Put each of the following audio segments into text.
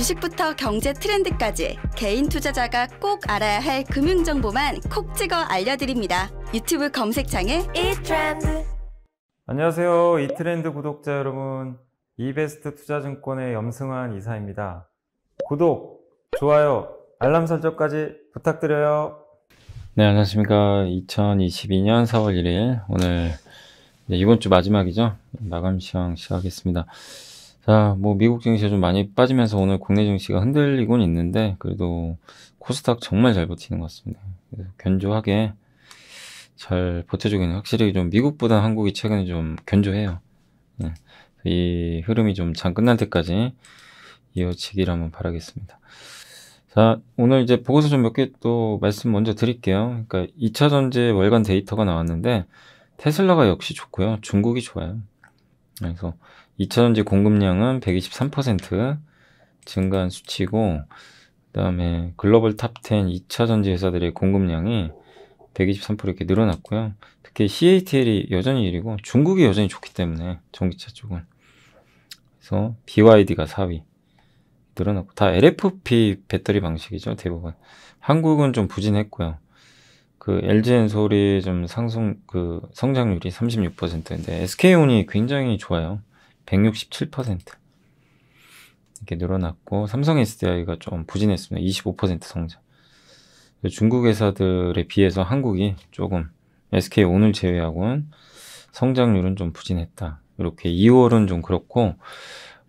주식부터 경제 트렌드까지 개인 투자자가 꼭 알아야 할 금융 정보만 콕 찍어 알려드립니다. 유튜브 검색창에 이트렌드 안녕하세요. 이트렌드 구독자 여러분. 이베스트 투자증권의 염승환 이사입니다. 구독, 좋아요, 알람 설정까지 부탁드려요. 네, 안녕하십니까. 2022년 4월 1일 오늘 네, 이번 주 마지막이죠. 마감 시황 시작하겠습니다. 자, 뭐 미국 증시가좀 많이 빠지면서 오늘 국내 증시가 흔들리곤 있는데 그래도 코스닥 정말 잘 버티는 것 같습니다. 견조하게 잘 버텨주고 있는 확실히 좀 미국보다 한국이 최근에 좀 견조해요. 네. 이 흐름이 좀 장 끝날 때까지 이어지기를 한번 바라겠습니다. 자, 오늘 이제 보고서 좀 몇 개 또 말씀 먼저 드릴게요. 그러니까 2차 전지 월간 데이터가 나왔는데 테슬라가 역시 좋고요. 중국이 좋아요. 그래서 2차전지 공급량은 123% 증가한 수치고 그 다음에 글로벌 탑 10 2차전지 회사들의 공급량이 123% 이렇게 늘어났고요. 특히 CATL이 여전히 1위고 중국이 여전히 좋기 때문에 전기차 쪽은 그래서 BYD가 4위 늘어났고 다 LFP 배터리 방식이죠 대부분 한국은 좀 부진했고요. 그 LG엔솔이 좀 상승 그 성장률이 36%인데 SK온이 굉장히 좋아요. 167% 이렇게 늘어났고 삼성 SDI가 좀 부진했습니다. 25% 성장. 중국 회사들에 비해서 한국이 조금 SK 오늘 제외하고는 성장률은 좀 부진했다. 이렇게 2월은 좀 그렇고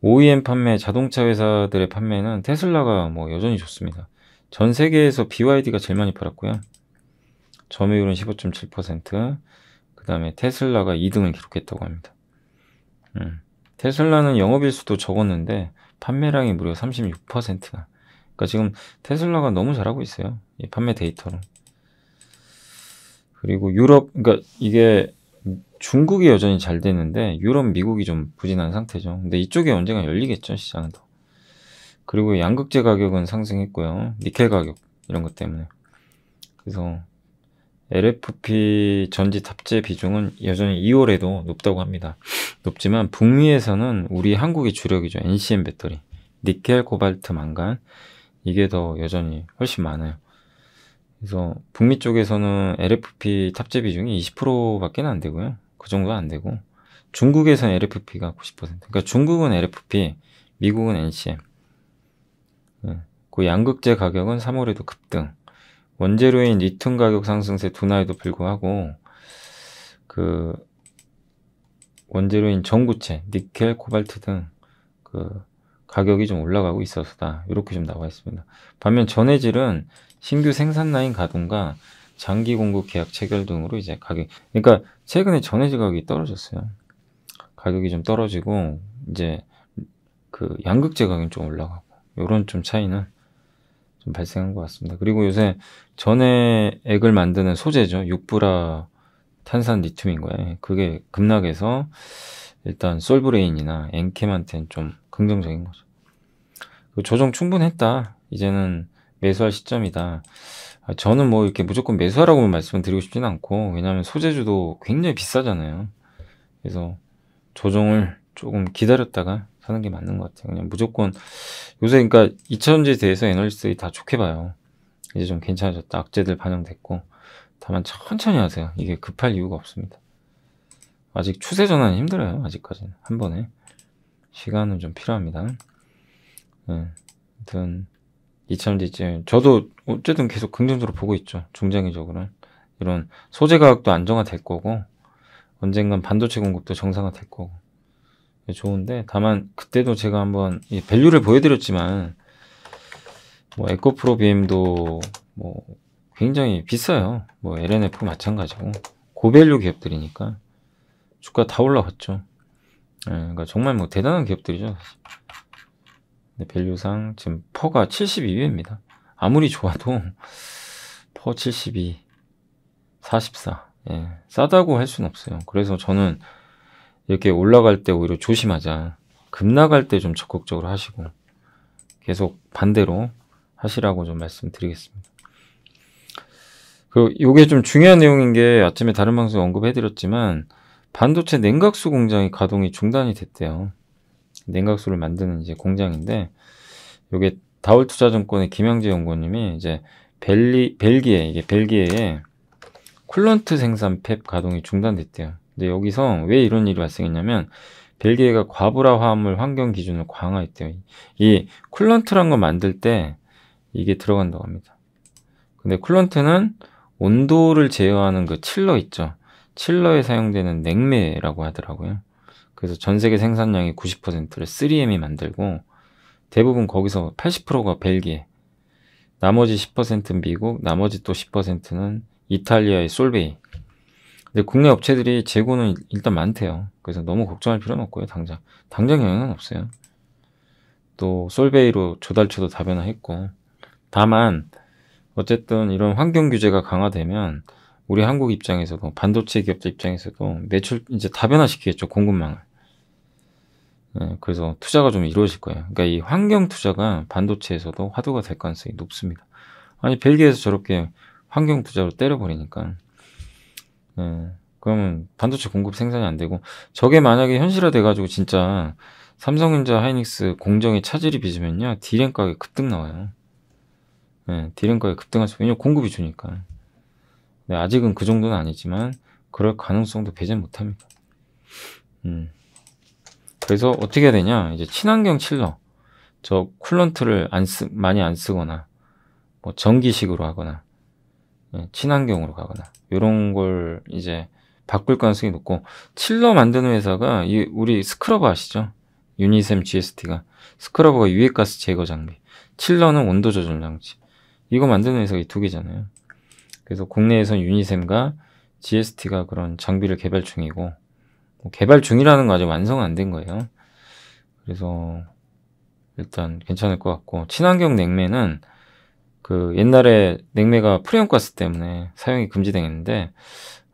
OEM 판매, 자동차 회사들의 판매는 테슬라가 뭐 여전히 좋습니다. 전 세계에서 BYD가 제일 많이 팔았고요. 점유율은 15.7%, 그 다음에 테슬라가 2등을 기록했다고 합니다. 음. 테슬라는 영업일수도 적었는데 판매량이 무려 3 6가 그러니까 지금 테슬라가 너무 잘하고 있어요. 판매 데이터로. 그리고 유럽, 그러니까 이게 중국이 여전히 잘 되는데 유럽, 미국이 좀 부진한 상태죠. 근데 이쪽에 언젠가 열리겠죠, 시장도 그리고 양극재 가격은 상승했고요. 니켈 가격 이런 것 때문에. 그래서 LFP 전지 탑재 비중은 여전히 2월에도 높다고 합니다. 높지만 북미에서는 우리 한국의 주력이죠. NCM 배터리, 니켈, 코발트, 망간 이게 더 여전히 훨씬 많아요. 그래서 북미 쪽에서는 LFP 탑재 비중이 20%밖에 안 되고요. 그 정도 안 되고 중국에서는 LFP가 90% 그러니까 중국은 LFP, 미국은 NCM 네. 그 양극재 가격은 3월에도 급등 원재료인 리튬 가격 상승세 둔화에도 불구하고 그 원재료인 전구체, 니켈, 코발트 등 그 가격이 좀 올라가고 있어서다. 이렇게 좀 나와 있습니다. 반면 전해질은 신규 생산 라인 가동과 장기 공급 계약 체결 등으로 이제 가격 그러니까 최근에 전해질 가격이 떨어졌어요. 가격이 좀 떨어지고 이제 그 양극재 가격이 좀 올라가고 요런좀 차이는 좀 발생한 것 같습니다. 그리고 요새 전액을 에 만드는 소재죠. 육브라 탄산 리튬인거예요 예, 그게 급락해서 일단 솔브레인이나 엔캠한테는 좀 긍정적인 거죠. 조정 충분했다. 이제는 매수할 시점이다. 아, 저는 뭐 이렇게 무조건 매수하라고 말씀을 드리고 싶진 않고 왜냐하면 소재주도 굉장히 비싸잖아요. 그래서 조정을 조금 기다렸다가 사는 게 맞는 것 같아요. 그냥 무조건 요새 그러니까 이차전지에 대해서 애널리스트들이 다 좋게 봐요. 이제 좀 괜찮아졌다. 악재들 반영됐고 다만 천천히 하세요. 이게 급할 이유가 없습니다. 아직 추세 전환이 힘들어요. 아직까지는 한 번에 시간은 좀 필요합니다. 네. 예. 이차전지쯤 저도 어쨌든 계속 긍정적으로 보고 있죠. 중장기적으로는 이런 소재 가격도 안정화될 거고 언젠간 반도체 공급도 정상화될 거고 예, 좋은데 다만 그때도 제가 한번 이 밸류를 보여드렸지만 뭐 에코프로 BM도 뭐 굉장히 비싸요. 뭐 LNF 마찬가지고 고밸류 기업들이니까 주가 다 올라갔죠. 예, 그러니까 정말 뭐 대단한 기업들이죠. 근 밸류상 지금 퍼가 72위입니다. 아무리 좋아도 퍼 72, 44 예, 싸다고 할 수는 없어요. 그래서 저는 이렇게 올라갈 때 오히려 조심하자. 급락할 때좀 적극적으로 하시고 계속 반대로 하시라고 좀 말씀드리겠습니다. 그리고 이게 좀 중요한 내용인 게 아침에 다른 방송에 언급해드렸지만 반도체 냉각수 공장이 가동이 중단이 됐대요. 냉각수를 만드는 이제 공장인데 이게 다울투자증권의 김영재 연구원님이 이제 벨리, 벨기에 이게 벨기에에 쿨런트 생산 팹 가동이 중단됐대요. 근데 여기서 왜 이런 일이 발생했냐면 벨기에가 과부라 화합물 환경 기준을 강화했대요. 이 쿨런트란 거 만들 때 이게 들어간다고 합니다. 근데 쿨런트는 온도를 제어하는 그 칠러 있죠. 칠러에 사용되는 냉매라고 하더라고요. 그래서 전 세계 생산량의 90%를 3M이 만들고 대부분 거기서 80%가 벨기에, 나머지 10%는 미국, 나머지 또 10%는 이탈리아의 솔베이 근데 국내 업체들이 재고는 일단 많대요. 그래서 너무 걱정할 필요는 없고요, 당장. 당장 영향은 없어요. 또 솔베이로 조달처도 다변화했고 다만 어쨌든 이런 환경 규제가 강화되면 우리 한국 입장에서도 반도체 기업들 입장에서도 매출 이제 다변화시키겠죠 공급망을 네, 그래서 투자가 좀 이루어질 거예요 그러니까 이 환경 투자가 반도체에서도 화두가 될 가능성이 높습니다 아니 벨기에에서 저렇게 환경 투자로 때려버리니까 네. 그러면 반도체 공급 생산이 안 되고 저게 만약에 현실화돼 가지고 진짜 삼성전자 하이닉스 공정의 차질이 빚으면요 디램 가격 급등 나와요. 네, 디램 가격 급등할 수 왜냐 공급이 주니까. 네, 아직은 그 정도는 아니지만 그럴 가능성도 배제 못합니다. 음. 그래서 어떻게 해야 되냐 이제 친환경 칠러 저 쿨런트를 안 쓰, 많이 안 쓰거나 뭐 전기식으로 하거나 예, 친환경으로 가거나 이런 걸 이제 바꿀 가능성이 높고 칠러 만드는 회사가 이 우리 스크러버 아시죠? 유니셈 GST가 스크러버가 유해가스 제거 장비 칠러는 온도 조절 장치 이거 만드는 회사가 이 두 개잖아요 그래서 국내에선 유니셈과 GST가 그런 장비를 개발 중이고 뭐 개발 중이라는 거 아직 완성 안된 거예요 그래서 일단 괜찮을 것 같고 친환경 냉매는 그 옛날에 냉매가 프리온가스 때문에 사용이 금지되었는데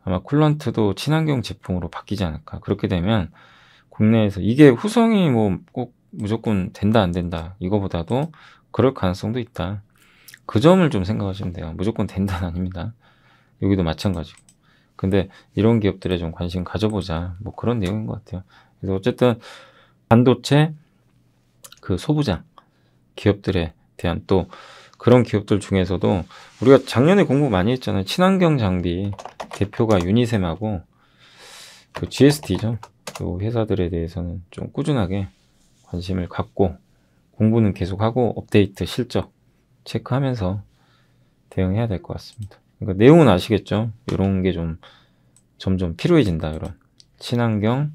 아마 쿨런트도 친환경 제품으로 바뀌지 않을까. 그렇게 되면 국내에서 이게 후성이 뭐 꼭 무조건 된다 안 된다 이거보다도 그럴 가능성도 있다. 그 점을 좀 생각하시면 돼요. 무조건 된다는 아닙니다. 여기도 마찬가지고. 근데 이런 기업들에 좀 관심 가져보자. 뭐 그런 내용인 것 같아요. 그래서 어쨌든 반도체 그 소부장 기업들에 대한 또 그런 기업들 중에서도 우리가 작년에 공부 많이 했잖아요. 친환경 장비 대표가 유니셈하고 그 GST죠. 그 회사들에 대해서는 좀 꾸준하게 관심을 갖고 공부는 계속하고 업데이트 실적 체크하면서 대응해야 될 것 같습니다. 그러니까 내용은 아시겠죠? 이런 게 좀 점점 필요해진다. 이런 친환경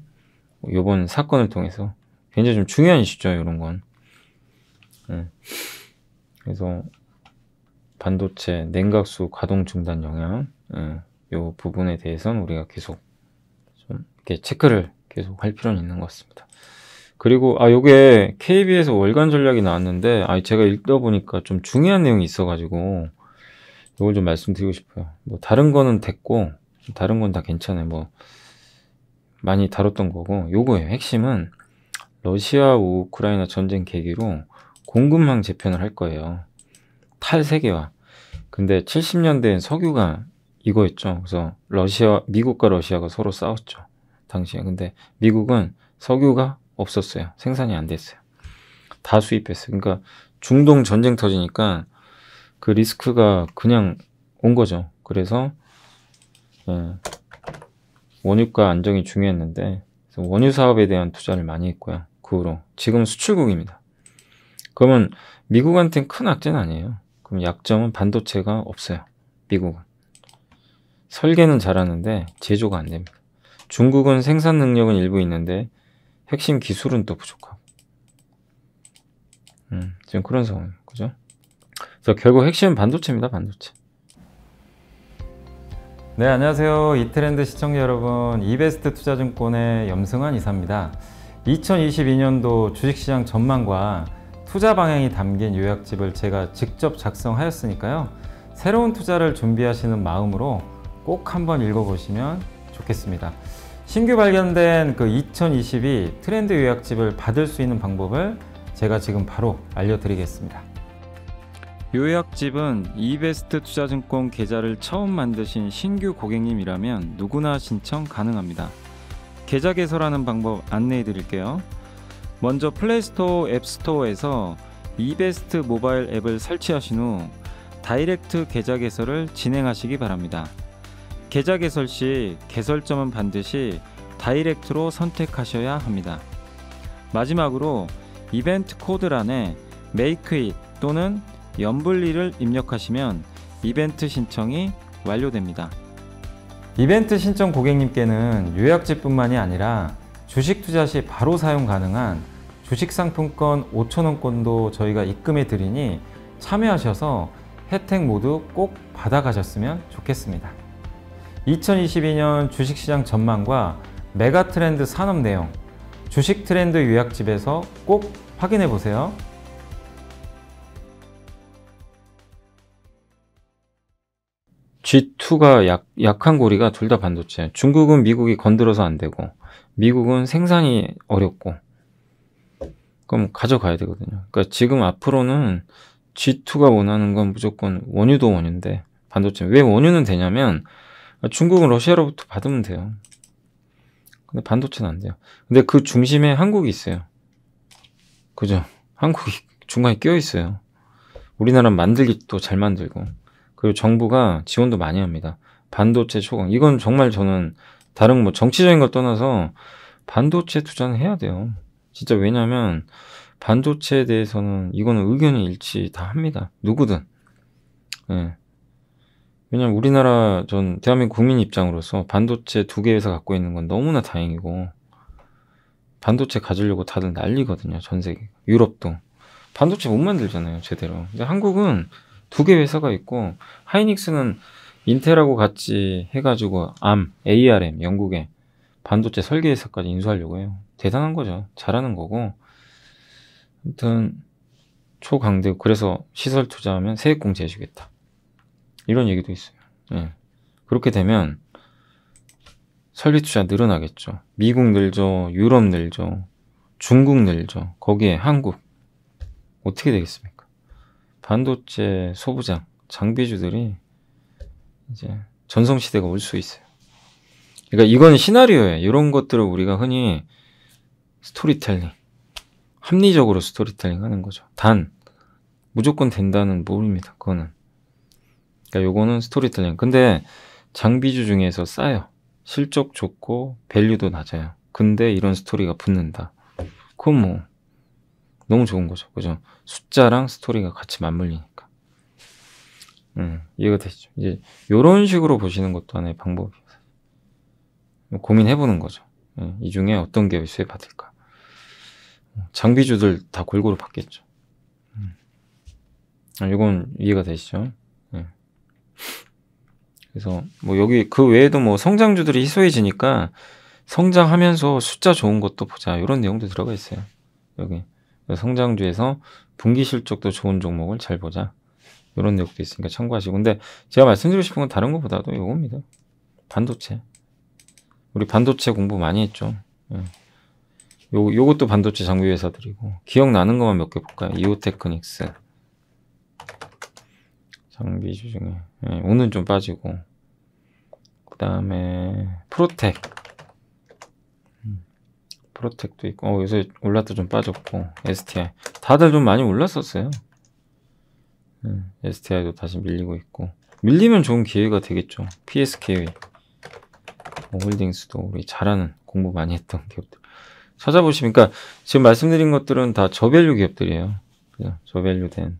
요번 사건을 통해서 굉장히 좀 중요한 이슈죠. 이런 건. 네. 그래서 반도체 냉각수 가동 중단 영향 이 예, 부분에 대해서는 우리가 계속 좀 이렇게 체크를 계속 할 필요는 있는 것 같습니다. 그리고 아 요게 KB에서 월간 전략이 나왔는데 아 제가 읽다 보니까 좀 중요한 내용이 있어가지고 이걸 좀 말씀드리고 싶어요. 뭐 다른 거는 됐고 다른 건 다 괜찮아요. 뭐 많이 다뤘던 거고 요거예요. 핵심은 러시아 우크라이나 전쟁 계기로 공급망 재편을 할 거예요. 탈세계화. 근데 70년대엔 석유가 이거였죠. 그래서 러시아, 미국과 러시아가 서로 싸웠죠. 당시에. 근데 미국은 석유가 없었어요. 생산이 안 됐어요. 다 수입했어요. 그러니까 중동 전쟁 터지니까 그 리스크가 그냥 온 거죠. 그래서 예, 원유가 안정이 중요했는데 원유 사업에 대한 투자를 많이 했고요. 그 후로 지금 수출국입니다. 그러면 미국한테는 큰 악재는 아니에요. 그럼 약점은 반도체가 없어요. 미국은. 설계는 잘하는데 제조가 안 됩니다. 중국은 생산 능력은 일부 있는데 핵심 기술은 또 부족하고. 음, 지금 그런 상황이에요. 그죠? 그래서 결국 핵심은 반도체입니다. 반도체. 네, 안녕하세요. 이트렌드 시청자 여러분. 이베스트 투자증권의 염승환 이사입니다. 2022년도 주식시장 전망과 투자 방향이 담긴 요약집을 제가 직접 작성하였으니까요. 새로운 투자를 준비하시는 마음으로 꼭 한번 읽어보시면 좋겠습니다. 신규 발견된 그 2022 트렌드 요약집을 받을 수 있는 방법을 제가 지금 바로 알려드리겠습니다. 요약집은 이베스트 투자증권 계좌를 처음 만드신 신규 고객님이라면 누구나 신청 가능합니다. 계좌 개설하는 방법 안내해 드릴게요. 먼저 플레이스토어 앱스토어에서 이베스트 모바일 앱을 설치하신 후 다이렉트 계좌 개설을 진행하시기 바랍니다. 계좌 개설 시 개설점은 반드시 다이렉트로 선택하셔야 합니다. 마지막으로 이벤트 코드란에 메이크잇 또는 연불리를 입력하시면 이벤트 신청이 완료됩니다. 이벤트 신청 고객님께는 요약지뿐만이 아니라 주식 투자 시 바로 사용 가능한 주식상품권 5천원권도 저희가 입금해 드리니 참여하셔서 혜택 모두 꼭 받아가셨으면 좋겠습니다. 2022년 주식시장 전망과 메가 트렌드 산업 내용, 주식 트렌드 요약집에서 꼭 확인해 보세요. G2가 약, 약한 고리가 둘 다 반도체. 중국은 미국이 건드려서 안 되고, 미국은 생산이 어렵고, 그럼 가져가야 되거든요. 그러니까 지금 앞으로는 G2가 원하는 건 무조건 원유도 원유인데 반도체 왜 원유는 되냐면 중국은 러시아로부터 받으면 돼요. 근데 반도체는 안 돼요. 근데 그 중심에 한국이 있어요. 그죠? 한국이 중간에 끼어 있어요. 우리나라 만들기도 잘 만들고 그리고 정부가 지원도 많이 합니다. 반도체 초강 이건 정말 저는 다른 뭐 정치적인 걸 떠나서 반도체 투자는 해야 돼요. 진짜 왜냐면 반도체에 대해서는 이거는 의견이 일치 다 합니다. 누구든. 예. 왜냐면 우리나라 전 대한민국 국민 입장으로서 반도체 두 개 회사 갖고 있는 건 너무나 다행이고 반도체 가지려고 다들 난리거든요. 전 세계. 유럽도. 반도체 못 만들잖아요. 제대로. 근데 한국은 두 개 회사가 있고 하이닉스는 인텔하고 같이 해가지고 암, ARM 영국에 반도체 설계 회사까지 인수하려고 해요. 대단한 거죠. 잘하는 거고. 아무튼 초강대국 그래서 시설 투자하면 세액 공제해 주겠다. 이런 얘기도 있어요. 예. 그렇게 되면 설비 투자 늘어나겠죠. 미국 늘죠. 유럽 늘죠. 중국 늘죠. 거기에 한국 어떻게 되겠습니까? 반도체 소부장 장비주들이 이제 전성시대가 올 수 있어요. 그러니까 이건 시나리오예요. 이런 것들을 우리가 흔히 스토리텔링. 합리적으로 스토리텔링 하는 거죠. 단, 무조건 된다는 모릅니다. 그거는. 그니까 요거는 스토리텔링. 근데 장비주 중에서 싸요. 실적 좋고 밸류도 낮아요. 근데 이런 스토리가 붙는다. 그건 뭐 너무 좋은 거죠. 그죠? 숫자랑 스토리가 같이 맞물리니까. 음, 이해가 되시죠? 이제 요런 식으로 보시는 것도 하나의 방법이에요. 고민해보는 거죠. 예, 이 중에 어떤 게수쇠 받을까? 장비주들 다 골고루 받겠죠. 음. 이건 아, 이해가 되시죠? 네. 그래서 뭐 여기 그 외에도 뭐 성장주들이 희소해지니까 성장하면서 숫자 좋은 것도 보자 이런 내용도 들어가 있어요. 여기 성장주에서 분기 실적도 좋은 종목을 잘 보자 이런 내용도 있으니까 참고하시고 근데 제가 말씀드리고 싶은 건 다른 것보다도 이겁니다. 반도체 우리 반도체 공부 많이 했죠. 네. 요, 요것도 반도체 장비 회사들이고 기억나는 것만 몇 개 볼까요? 이오테크닉스 장비주 중에 네, 예, 오늘좀 빠지고 그 다음에 프로텍 음, 프로텍도 있고 어, 요새 올라도 좀 빠졌고 STI 다들 좀 많이 올랐었어요 네, 예, STI도 다시 밀리고 있고 밀리면 좋은 기회가 되겠죠 PSK 뭐 홀딩스도 우리 잘하는 공부 많이 했던 기업들 찾아보시면, 그러니까 지금 말씀드린 것들은 다 저밸류 기업들이에요. 그죠? 저밸류 된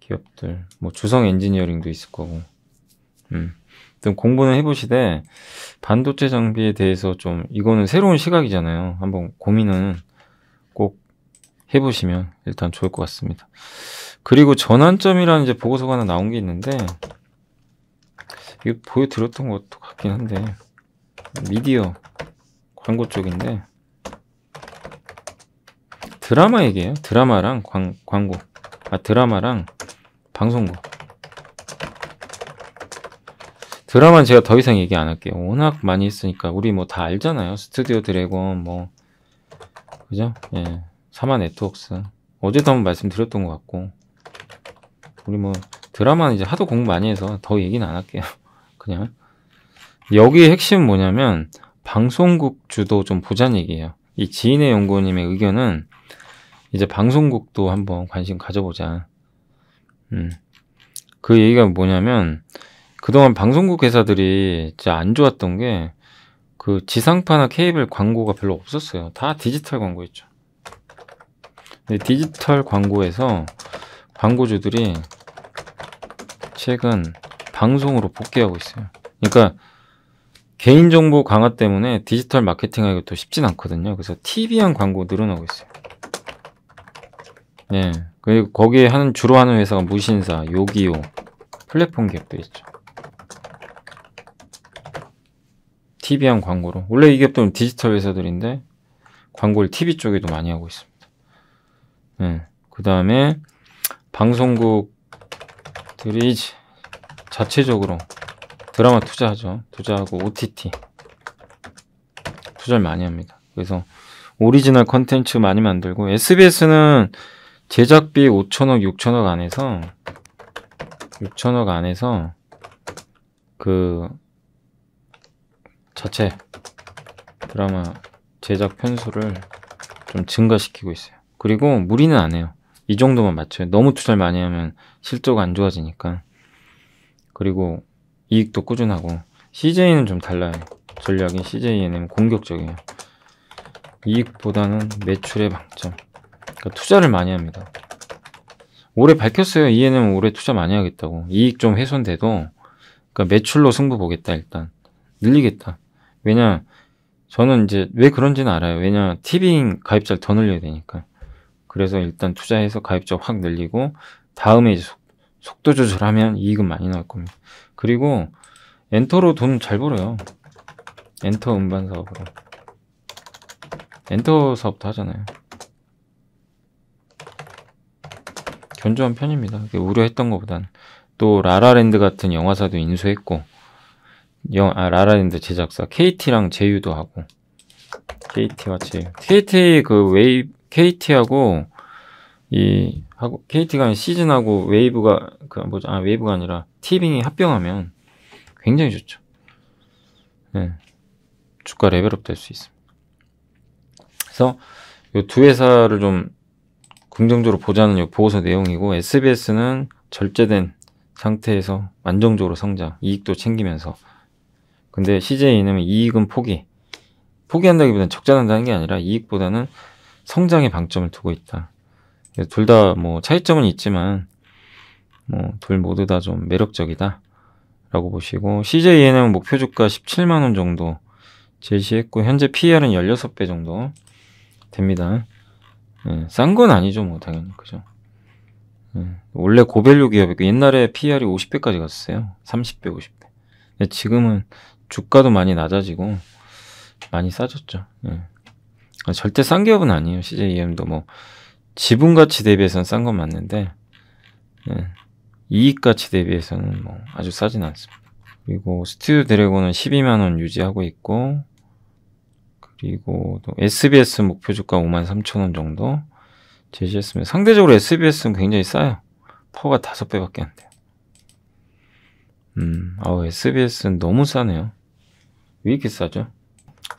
기업들. 뭐 주성 엔지니어링도 있을 거고. 음. 공부는 해보시되, 반도체 장비에 대해서 좀, 이거는 새로운 시각이잖아요. 한번 고민은 꼭 해보시면 일단 좋을 것 같습니다. 그리고 전환점이라는 이제 보고서가 하나 나온 게 있는데, 이거 보여드렸던 것도 같긴 한데, 미디어 광고 쪽인데, 드라마 얘기예요. 드라마랑 광, 광고. 아, 드라마랑 방송국. 드라마는 제가 더 이상 얘기 안 할게요. 워낙 많이 했으니까 우리 뭐 다 알잖아요. 스튜디오 드래곤 뭐 그죠? 예. 사마 네트웍스. 어제도 한번 말씀드렸던 것 같고 우리 뭐 드라마는 이제 하도 공부 많이 해서 더 얘기는 안 할게요. 그냥 여기의 핵심은 뭐냐면 방송국 주도 좀 보자는 얘기예요. 이 지인의 연구원님의 의견은 이제 방송국도 한번 관심 가져보자. 음. 그 얘기가 뭐냐면 그동안 방송국 회사들이 진짜 안 좋았던 게 그 지상파나 케이블 광고가 별로 없었어요. 다 디지털 광고였죠. 근데 디지털 광고에서 광고주들이 최근 방송으로 복귀하고 있어요. 그러니까 개인정보 강화 때문에 디지털 마케팅하기가 쉽진 않거든요. 그래서 TV한 광고 늘어나고 있어요. 네. 네. 그리고 거기에 하는 주로 하는 회사가 무신사, 요기요, 플랫폼 기업도 있죠. TV한 광고로. 원래 이게 또 디지털 회사들인데 광고를 TV 쪽에도 많이 하고 있습니다. 네. 그 다음에 방송국들이 자체적으로 드라마 투자하죠. 투자하고 OTT 투자를 많이 합니다. 그래서 오리지널 컨텐츠 많이 만들고 SBS는 제작비 5천억, 6천억 안에서 6천억 안에서 그 자체 드라마 제작 편수를 좀 증가시키고 있어요. 그리고 무리는 안 해요. 이 정도만 맞춰요. 너무 투자를 많이 하면 실적 안 좋아지니까. 그리고 이익도 꾸준하고 CJ는 좀 달라요. 전략인 CJNM 공격적이에요. 이익보다는 매출의 방점. 그러니까 투자를 많이 합니다. 올해 밝혔어요. 이해는 올해 투자 많이 하겠다고. 이익 좀 훼손돼도 그러니까 매출로 승부 보겠다 일단 늘리겠다. 왜냐 저는 이제 왜 그런지는 알아요. 왜냐 티빙 가입자를 더 늘려야 되니까. 그래서 일단 투자해서 가입자 확 늘리고 다음에 이제 속, 도 조절하면 이익은 많이 나올 겁니다. 그리고 엔터로 돈 잘 벌어요. 엔터 음반 사업으로. 엔터 사업도 하잖아요. 견조한 편입니다. 우려했던 것보단. 또 라라랜드 같은 영화사도 인수했고 영, 아, 라라랜드 제작사 KT랑 제휴도 하고 KT와 제휴. KT 그 웨이 KT하고 이 하고 KT가 시즌하고 웨이브가 그 뭐죠? 아 웨이브가 아니라 티빙이 합병하면 굉장히 좋죠. 네. 주가 레벨업 될 수 있습니다. 그래서 이 두 회사를 좀 긍정적으로 보자는 보고서 내용이고 SBS는 절제된 상태에서 안정적으로 성장, 이익도 챙기면서 근데 CJ는 이익은 포기 포기한다기보다는 적자난다는 게 아니라 이익보다는 성장에 방점을 두고 있다. 둘 다 뭐 차이점은 있지만 뭐 둘 모두 다 좀 매력적이다 라고 보시고 CJ에는 목표 주가 17만원 정도 제시했고 현재 PER은 16배 정도 됩니다. 예, 싼 건 아니죠, 뭐 당연히 그죠. 네, 원래 고밸류 기업이고 그 옛날에 p r 이 50배까지 갔어요. 30배, 50배. 근 지금은 주가도 많이 낮아지고 많이 싸졌죠. 네. 절대 싼 기업은 아니에요. CJEM도 뭐 지분 가치 대비해서는 싼건 맞는데 이익 가치 대비해서는 뭐 아주 싸진 않습니다. 그리고 스튜 디오 드래곤은 12만 원 유지하고 있고 그리고 또 SBS 목표 주가 53,000원 정도 제시했습니다. 상대적으로 SBS는 굉장히 싸요. 퍼가 5배밖에 안 돼요. 음, 아우, SBS는 너무 싸네요. 왜 이렇게 싸죠?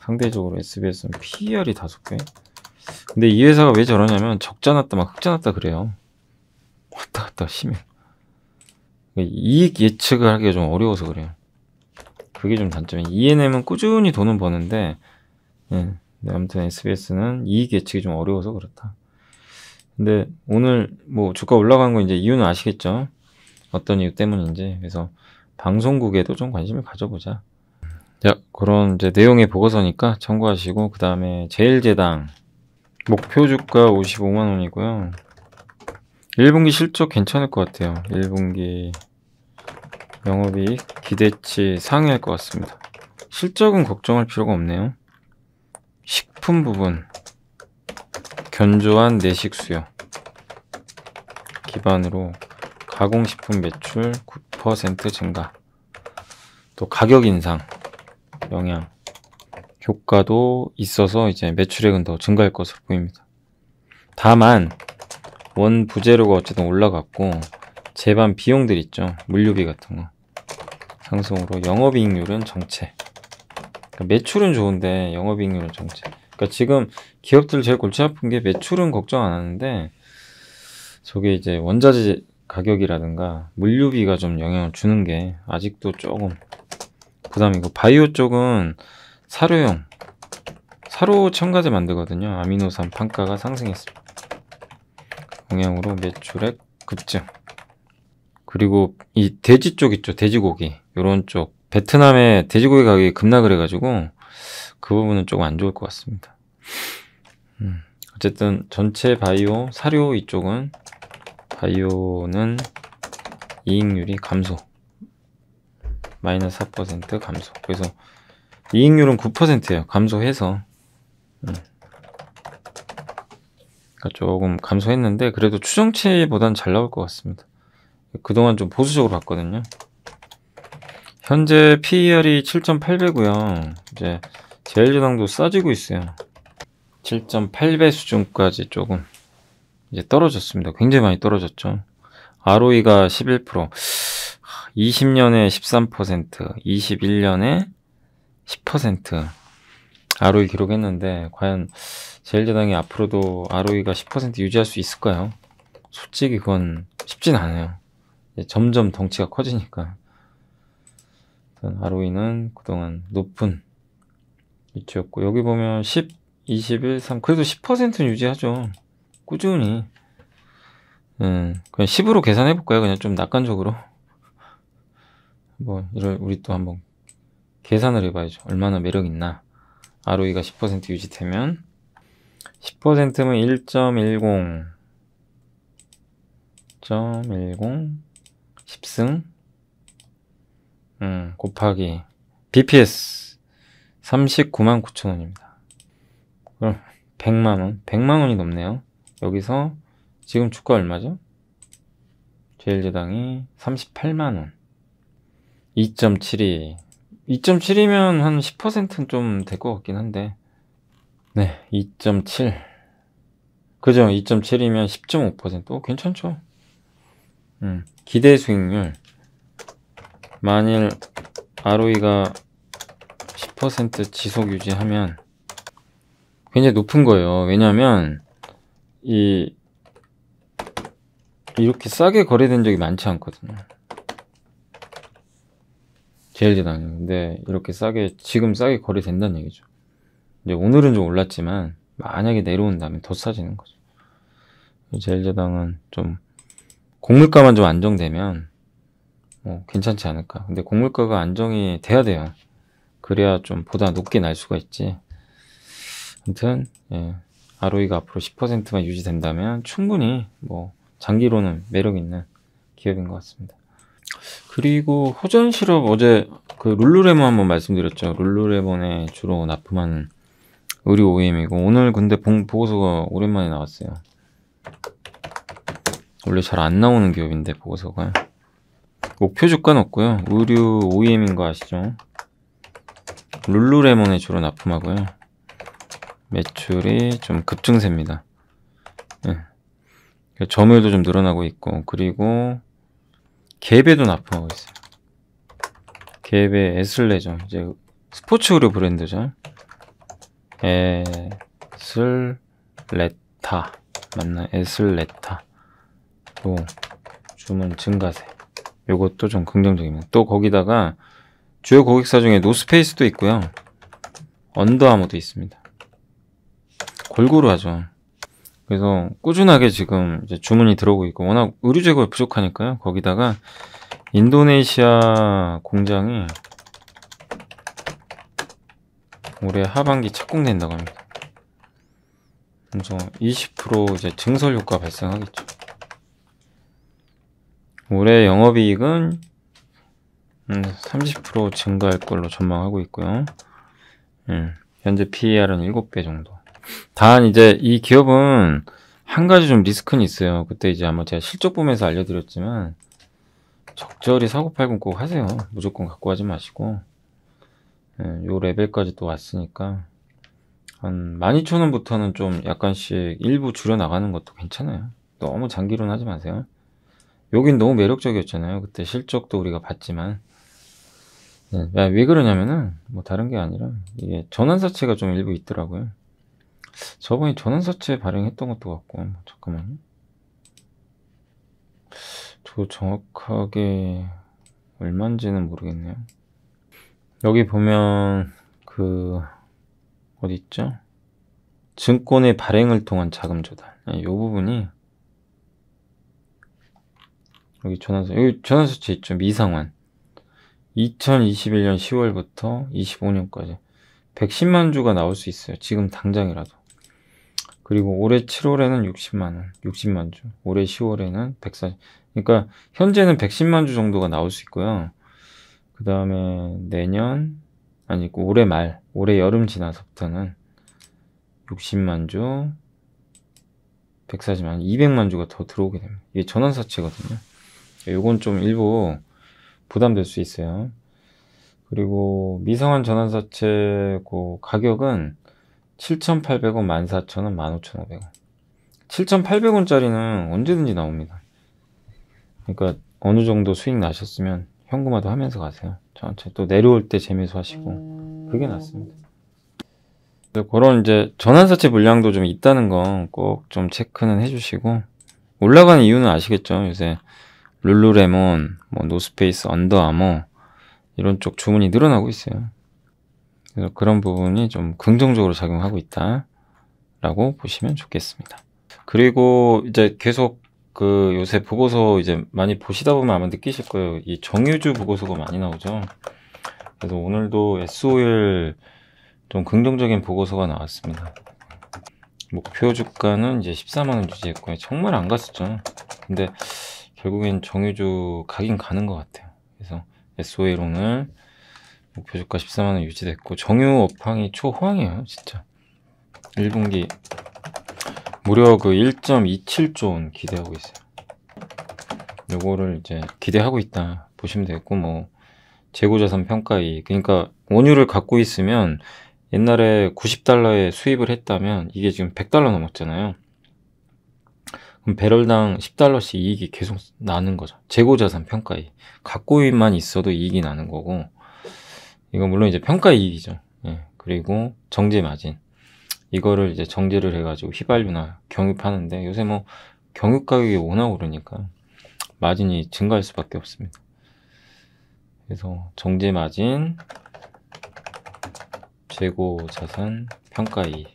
상대적으로 SBS는 PER이 5배. 근데 이 회사가 왜 저러냐면 적자 났다 막 흑자 났다 그래요. 왔다 갔다 심해. 이익 예측을 하기가 좀 어려워서 그래요. 그게 좀 단점이에요. ENM은 꾸준히 돈은 버는데 예. 네, 아무튼 SBS는 이익 예측이 좀 어려워서 그렇다. 근데 오늘 뭐 주가 올라간 거 이제 이유는 아시겠죠? 어떤 이유 때문인지. 그래서 방송국에도 좀 관심을 가져보자. 자, 그런 이제 내용의 보고서니까 참고하시고, 그 다음에 제일제당. 목표 주가 55만원이고요. 1분기 실적 괜찮을 것 같아요. 1분기 영업이 기대치 상회할 것 같습니다. 실적은 걱정할 필요가 없네요. 식품 부분 견조한 내식 수요 기반으로 가공식품 매출 9% 증가 또 가격 인상 영향 효과도 있어서 이제 매출액은 더 증가할 것으로 보입니다. 다만 원 부재료가 어쨌든 올라갔고 재반 비용들 있죠. 물류비 같은 거 상승으로 영업이익률은 정체 그러니까 매출은 좋은데 영업이익률 정체. 그러니까 지금 기업들 제일 골치 아픈 게 매출은 걱정 안 하는데 저게 이제 원자재 가격이라든가 물류비가 좀 영향을 주는 게 아직도 조금 부담이고 바이오 쪽은 사료용 사료 첨가제 만들거든요. 아미노산 판가가 상승했습니다. 영향으로 매출액 급증. 그리고 이 돼지 쪽 있죠. 돼지고기. 요런 쪽 베트남에 돼지고기 가격이 급락을 해가지고 그 부분은 조금 안 좋을 것 같습니다. 음, 어쨌든 전체 바이오, 사료 이쪽은 바이오는 이익률이 감소 마이너스 4% 감소 그래서 이익률은 9%예요. 감소해서 음. 그러니까 조금 감소했는데 그래도 추정치보단 잘 나올 것 같습니다. 그동안 좀 보수적으로 봤거든요. 현재 PER이 7.8배고요. 이제 제일유당도 싸지고 있어요. 7.8배 수준까지 조금 이제 떨어졌습니다. 굉장히 많이 떨어졌죠. ROE가 11%, 20년에 13%, 21년에 10% ROE 기록했는데 과연 제일제당이 앞으로도 ROE가 10% 유지할 수 있을까요? 솔직히 그건 쉽진 않아요. 점점 덩치가 커지니까. ROE는 그동안 높은 위치였고 여기 보면 10, 21, 3 그래도 10%는 유지하죠. 꾸준히 음, 그냥 10으로 계산해 볼까요? 그냥 좀 낙관적으로 뭐이럴 우리 또 한번 계산을 해봐야죠. 얼마나 매력 있나 ROE가 10% 유지되면 10%면 1.10 1.10 10승 음, 곱하기 BPS 3 9 9 0 0 0 원입니다. 그럼 100만 원, 100만 원이 넘네요. 여기서 지금 주가 얼마죠? 제일제당이 38만 원. 2.72. 2.7이면 한 10%는 좀 될 것 같긴 한데. 네, 2.7. 그죠? 2.7이면 10.5%. 어, 괜찮죠? 음, 기대 수익률 만일 ROE가 10% 지속 유지하면 굉장히 높은 거예요. 왜냐하면 이 이렇게 싸게 거래된 적이 많지 않거든요. 제일제당이 근데 이렇게 싸게 지금 싸게 거래된다는 얘기죠. 이제 오늘은 좀 올랐지만 만약에 내려온다면 더 싸지는 거죠. 제일제당은 좀 공물가만 좀 안정되면 뭐 괜찮지 않을까 근데 곡물가가 안정이 돼야 돼요 그래야 좀 보다 높게 날 수가 있지 아무튼 예, ROE가 앞으로 10%만 유지된다면 충분히 뭐 장기로는 매력 있는 기업인 것 같습니다 그리고 호전 시럽 어제 그 룰루레몬 한번 말씀드렸죠 룰루레몬에 주로 납품하는 의류 OEM이고 오늘 근데 보고서가 오랜만에 나왔어요 원래 잘 안 나오는 기업인데 보고서가 목표 주가는 없고요. 의류 OEM인 거 아시죠? 룰루레몬에 주로 납품하고요. 매출이 좀 급증세입니다. 네. 점유율도 좀 늘어나고 있고 그리고 개베도 납품하고 있어요. 개베 에슬레죠. 이제 스포츠 의류 브랜드죠. 에슬레타 맞나? 에슬레타 또 주문 증가세 요것도 좀 긍정적입니다. 또 거기다가 주요 고객사 중에 노스페이스도 있고요. 언더아머도 있습니다. 골고루 하죠. 그래서 꾸준하게 지금 주문이 들어오고 있고 워낙 의류 재고가 부족하니까요. 거기다가 인도네시아 공장이 올해 하반기 착공된다고 합니다. 그래서 20% 이제 증설 효과 발생하겠죠. 올해 영업이익은 30% 음, 증가할 걸로 전망하고 있고요. 음, 현재 PER은 7배 정도. 단 이제 이 기업은 한 가지 좀 리스크는 있어요. 그때 이제 아마 제가 실적 보면서 알려드렸지만 적절히 사고팔고 꼭 하세요. 무조건 갖고 하지 마시고 예, 요 레벨까지 또 왔으니까 한 12,000원부터는 좀 약간씩 일부 줄여나가는 것도 괜찮아요. 너무 장기론 하지 마세요. 여긴 너무 매력적이었잖아요. 그때 실적도 우리가 봤지만. 네, 왜 그러냐면은 뭐 다른 게 아니라 이게 전환사채가 좀 일부 있더라고요. 저번에 전환사채 발행했던 것도 같고 뭐 잠깐만요. 저 정확하게 얼마인지는 모르겠네요. 여기 보면 그 어디 있죠? 증권의 발행을 통한 자금 조달. 이 네, 부분이 여기 전환수 여기 전환수치 있죠 미상환 2021년 10월부터 25년까지 110만 주가 나올 수 있어요 지금 당장이라도 그리고 올해 7월에는 60만원 60만 주 올해 10월에는 140 그러니까 현재는 110만 주 정도가 나올 수 있고요 그 다음에 내년 아니 올해 말 올해 여름 지나서부터는 60만 주 140만 200만 주가 더 들어오게 됩니다 이게 전환사채거든요 예, 요건 좀 일부 부담될 수 있어요. 그리고 미성한 전환사채 고 가격은 7,800원, 14,000원, 15,500원. 7,800원짜리는 언제든지 나옵니다. 그러니까 어느 정도 수익 나셨으면 현금화도 하면서 가세요. 천천히 또 내려올 때 재미소 하시고 그게 낫습니다. 그런 이제 전환사채 물량도 좀 있다는 건 꼭 좀 체크는 해주시고 올라가는 이유는 아시겠죠? 요새 룰루레몬, 뭐 노스페이스, 언더아머 이런 쪽 주문이 늘어나고 있어요. 그래서 그런 부분이 좀 긍정적으로 작용하고 있다라고 보시면 좋겠습니다. 그리고 이제 계속 그 요새 보고서 이제 많이 보시다 보면 아마 느끼실 거예요. 이 정유주 보고서가 많이 나오죠. 그래서 오늘도 SOL 좀 긍정적인 보고서가 나왔습니다. 목표 주가는 이제 14만원 유지했고 정말 안 갔었죠. 근데 결국엔 정유주 가긴 가는 것 같아요. 그래서 s o a 오늘 목표 주가 14만원 유지됐고 정유 업황이 초호황이에요 진짜 1분기 무려 그 1.27조원 기대하고 있어요 요거를 이제 기대하고 있다 보시면 되겠고 뭐 재고자산 평가이 그러니까 원유를 갖고 있으면 옛날에 90달러에 수입을 했다면 이게 지금 100달러 넘었잖아요 그럼 배럴당 10달러씩 이익이 계속 나는 거죠. 재고자산 평가이익. 갖고만 있어도 이익이 나는 거고, 이거 물론 이제 평가이익이죠. 예. 그리고 정제마진. 이거를 이제 정제를 해가지고 휘발유나 경유파는데 요새 뭐 경유 가격이 워낙 오르니까 마진이 증가할 수밖에 없습니다. 그래서 정제 마진, 재고 자산, 평가이익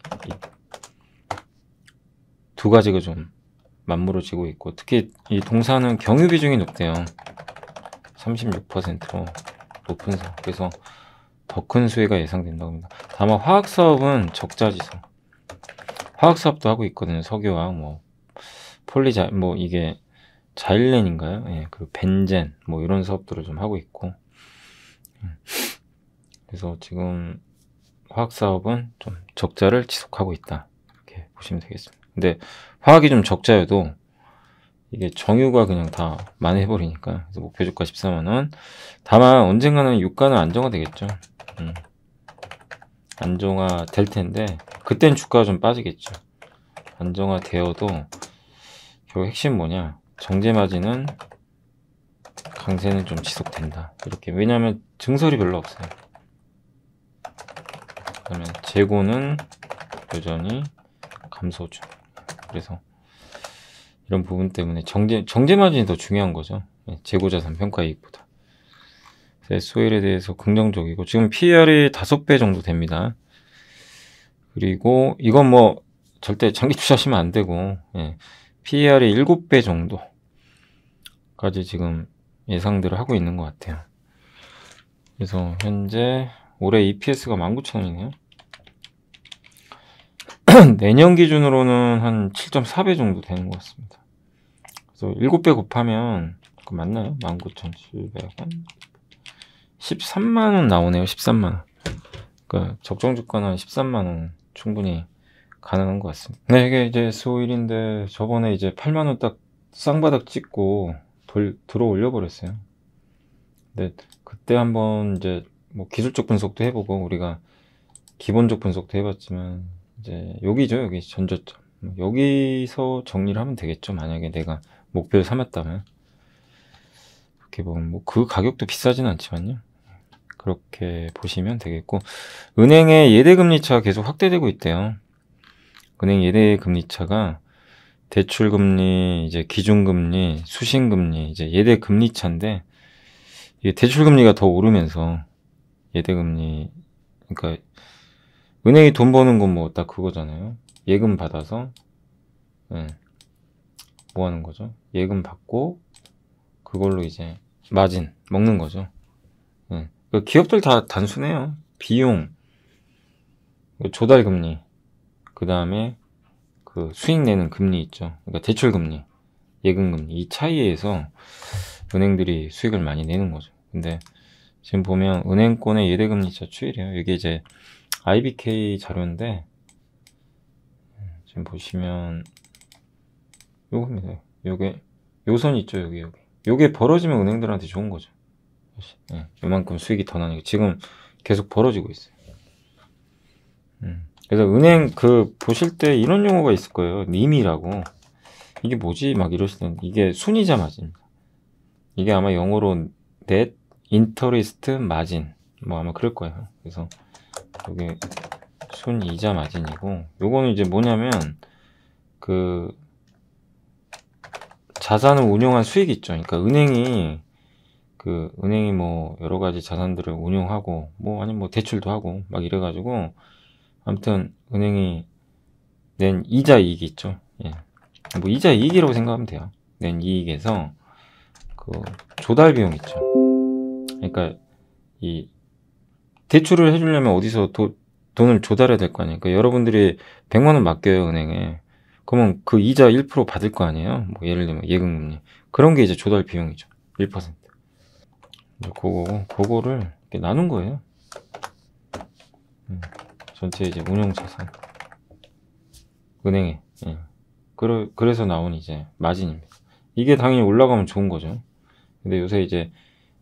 두 가지가 좀 맞물어지고 있고 특히 이 동사는 경유 비중이 높대요. 36%로 높은 사. 그래서 더 큰 수혜가 예상된다고 합니다. 다만 화학 사업은 적자지선. 화학 사업도 하고 있거든요. 석유화학 뭐 폴리자 뭐 이게 자일렌인가요? 예, 그리고 벤젠 뭐 이런 사업들을 좀 하고 있고. 음. 그래서 지금 화학 사업은 좀 적자를 지속하고 있다. 이렇게 보시면 되겠습니다. 근데 화학이 좀 적자여도 이게 정유가 그냥 다 많이 해버리니까 그래서 목표 주가 14만원 다만 언젠가는 유가는 안정화 되겠죠 음. 안정화 될 텐데 그땐 주가가 좀 빠지겠죠 안정화 되어도 결국 핵심 뭐냐 정제 마진은 강세는 좀 지속된다 이렇게 왜냐하면 증설이 별로 없어요 그러면 재고는 여전히 감소 중 그래서 이런 부분 때문에 정제, 정제 마진이 더 중요한 거죠. 재고자산 평가이익보다. SOL에 대해서 긍정적이고 지금 PER이 5배 정도 됩니다. 그리고 이건 뭐 절대 장기 투자하시면 안 되고 예. PER이 7배 정도까지 지금 예상들을 하고 있는 것 같아요. 그래서 현재 올해 EPS가 19,000원이네요. 내년 기준으로는 한 7.4배 정도 되는 것 같습니다. 그래서 7배 곱하면 그 맞나요? 19,700원? 13만원 나오네요. 13만원. 그 그러니까 적정 주가는 13만원 충분히 가능한 것 같습니다. 네, 이게 이제 수요일인데 저번에 이제 8만원 딱 쌍바닥 찍고 돌, 들어 올려 버렸어요. 네. 그때 한번 이제 뭐 기술적 분석도 해보고 우리가 기본적 분석도 해봤지만 이제 여기죠 여기 전저점 여기서 정리를 하면 되겠죠 만약에 내가 목표를 삼았다면 이렇게 보면 뭐 그 가격도 비싸진 않지만요 그렇게 보시면 되겠고 은행의 예대금리차가 계속 확대되고 있대요 은행 예대금리차가 대출금리, 이제 기준금리, 수신금리, 이제 예대금리차인데 대출금리가 더 오르면서 예대금리 그러니까 은행이 돈 버는 건뭐딱 그거잖아요. 예금 받아서 네. 뭐 하는 거죠? 예금 받고 그걸로 이제 마진 먹는 거죠. 네. 기업들 다 단순해요. 비용, 그 조달 금리, 그 다음에 그 수익 내는 금리 있죠. 그러니까 대출 금리, 예금 금리 이 차이에서 은행들이 수익을 많이 내는 거죠. 근데 지금 보면 은행권의 예대금리 진 추이래요. 이게 이제 IBK 자료인데 지금 보시면 요겁니다. 요게 요선 있죠 여기 여기 요게 벌어지면 은행들한테 좋은 거죠 네, 요만큼 수익이 더 나니까 지금 계속 벌어지고 있어요 음, 그래서 은행 그 보실 때 이런 용어가 있을 거예요 님이라고 이게 뭐지 막 이러실 때 이게 순이자 마진입니다 이게 아마 영어로 넷 인터리스트 마진 뭐 아마 그럴 거예요 그래서 여기 순 이자 마진이고 요거는 이제 뭐냐면 그 자산을 운용한 수익 있죠. 그러니까 은행이 그 은행이 뭐 여러 가지 자산들을 운용하고 뭐 아니면 뭐 대출도 하고 막 이래 가지고 아무튼 은행이 낸 이자 이익이 있죠. 예. 뭐 이자 이익이라고 생각하면 돼요. 낸 이익에서 그 조달 비용 있죠. 그러니까 이 대출을 해주려면 어디서 도, 돈을 조달해야 될 거 아니니까 그러니까 여러분들이 100만 원 맡겨요 은행에 그러면 그 이자 1% 받을 거 아니에요 뭐 예를 들면 예금금리 그런 게 이제 조달 비용이죠 1% 그거 그거를 나눈 거예요 음, 전체 이제 운용자산 은행에 예. 그러, 그래서 나온 이제 마진입니다 이게 당연히 올라가면 좋은 거죠 근데 요새 이제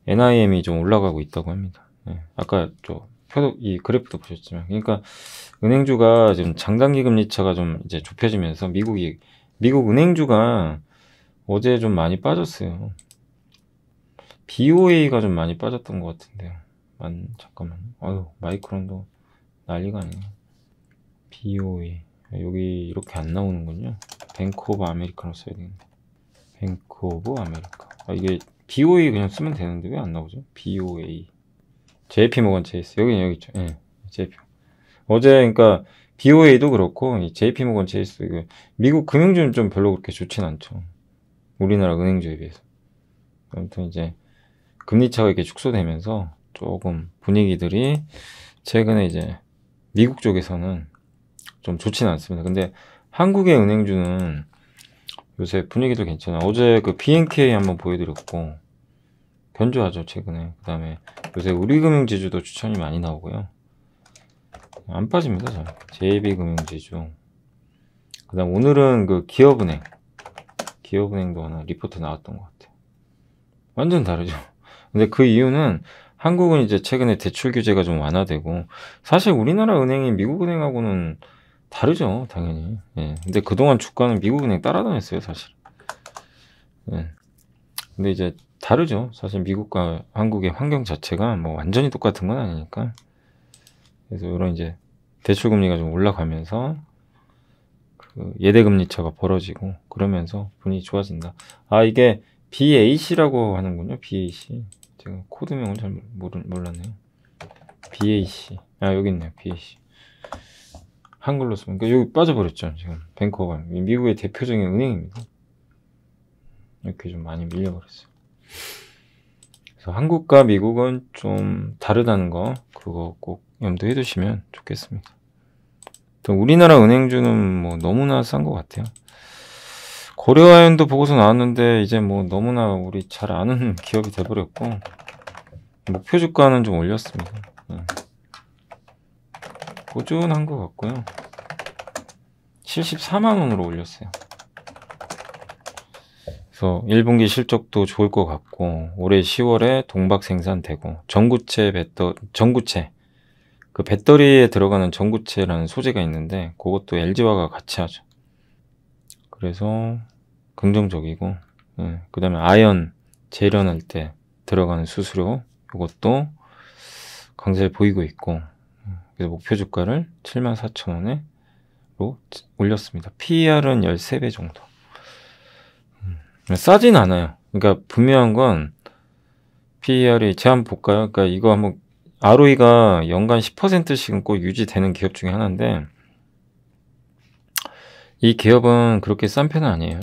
NIM이 좀 올라가고 있다고 합니다 예, 아까 저 표도 이 그래프도 보셨지만 그러니까 은행주가 지금 장단기 금리 차가 좀 이제 좁혀지면서 미국이 미국 은행주가 어제 좀 많이 빠졌어요. BOA가 좀 많이 빠졌던 것 같은데요. 만 잠깐만요. 아유 마이크론도 난리가 아니네. BOA 여기 이렇게 안 나오는군요. 뱅크 오브 아메리카로 써야 되는데. 뱅크 오브 아메리카. 아, 이게 BOA 그냥 쓰면 되는데 왜 안 나오죠? BOA. JP 모건 체이스 여기 여기 있죠. 예. JP. 어제 그러니까 BOA도 그렇고 이 JP 모건 체이스 그 미국 금융주는 좀 별로 그렇게 좋진 않죠. 우리나라 은행주에 비해서. 아무튼 이제 금리 차가 이렇게 축소되면서 조금 분위기들이 최근에 이제 미국 쪽에서는 좀 좋지는 않습니다. 근데 한국의 은행주는 요새 분위기도 괜찮아. 어제 그 BNK 한번 보여드렸고 견조하죠 최근에 그 다음에 요새 우리금융지주도 추천이 많이 나오고요 안 빠집니다 잘 JB금융지주 그 다음 오늘은 그 기업은행 기업은행도 하나 리포트 나왔던 것 같아요 완전 다르죠 근데 그 이유는 한국은 이제 최근에 대출 규제가 좀 완화되고 사실 우리나라 은행이 미국 은행하고는 다르죠 당연히 예. 근데 그동안 주가는 미국 은행 따라다녔어요 사실 예. 근데 이제 다르죠. 사실 미국과 한국의 환경 자체가 뭐 완전히 똑같은 건 아니니까. 그래서 이런 이제 대출 금리가 좀 올라가면서 그 예대 금리 차가 벌어지고 그러면서 분위기 좋아진다. 아 이게 BAC라고 하는군요. BAC. 제가 코드명을 잘 모르, 몰랐네요. BAC. 아 여기 있네요. BAC. 한글로 쓰면 그러니까 여기 빠져버렸죠. 지금 뱅커가 미국의 대표적인 은행입니다. 이렇게 좀 많이 밀려버렸어요. 그래서 한국과 미국은 좀 다르다는 거 그거 꼭 염두해 두시면 좋겠습니다. 우리나라 은행주는 뭐 너무나 싼 것 같아요. 고려화연도 보고서 나왔는데 이제 뭐 너무나 우리 잘 아는 기업이 돼버렸고 목표 주가는 좀 올렸습니다. 네. 꾸준한 것 같고요. 74만원으로 올렸어요. 그래서 1분기 실적도 좋을 것 같고 올해 10월에 동박 생산되고 전구체 배터 전구체 그 배터리에 들어가는 전구체라는 소재가 있는데 그것도 LG화가 같이 하죠. 그래서 긍정적이고 예, 그다음에 아연 재련할 때 들어가는 수수료 이것도 강세를 보이고 있고 그래서 목표 주가를 7 4 0 0 0원에 올렸습니다. PER은 13배 정도. 네, 싸진 않아요. 그러니까 분명한 건 PER이 제한 볼까요? 그러니까 이거 한번 ROE가 연간 10%씩은 꼭 유지되는 기업 중에 하나인데 이 기업은 그렇게 싼 편은 아니에요.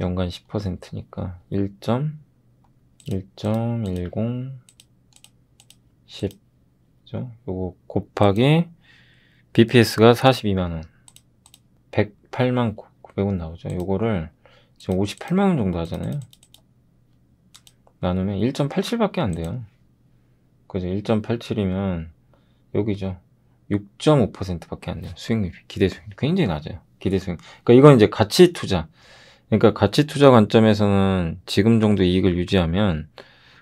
연간 10%니까 1.1.10 10죠 요거 곱하기 BPS가 42만 원. 108만 곱. 900원 나오죠. 요거를 지금 58만원 정도 하잖아요. 나누면 1.87밖에 안 돼요. 그죠? 1.87이면 여기죠. 6.5%밖에 안 돼요. 수익률이 기대 수익률 굉장히 낮아요. 기대 수익. 그러니까 이건 이제 가치 투자. 그러니까 가치 투자 관점에서는 지금 정도 이익을 유지하면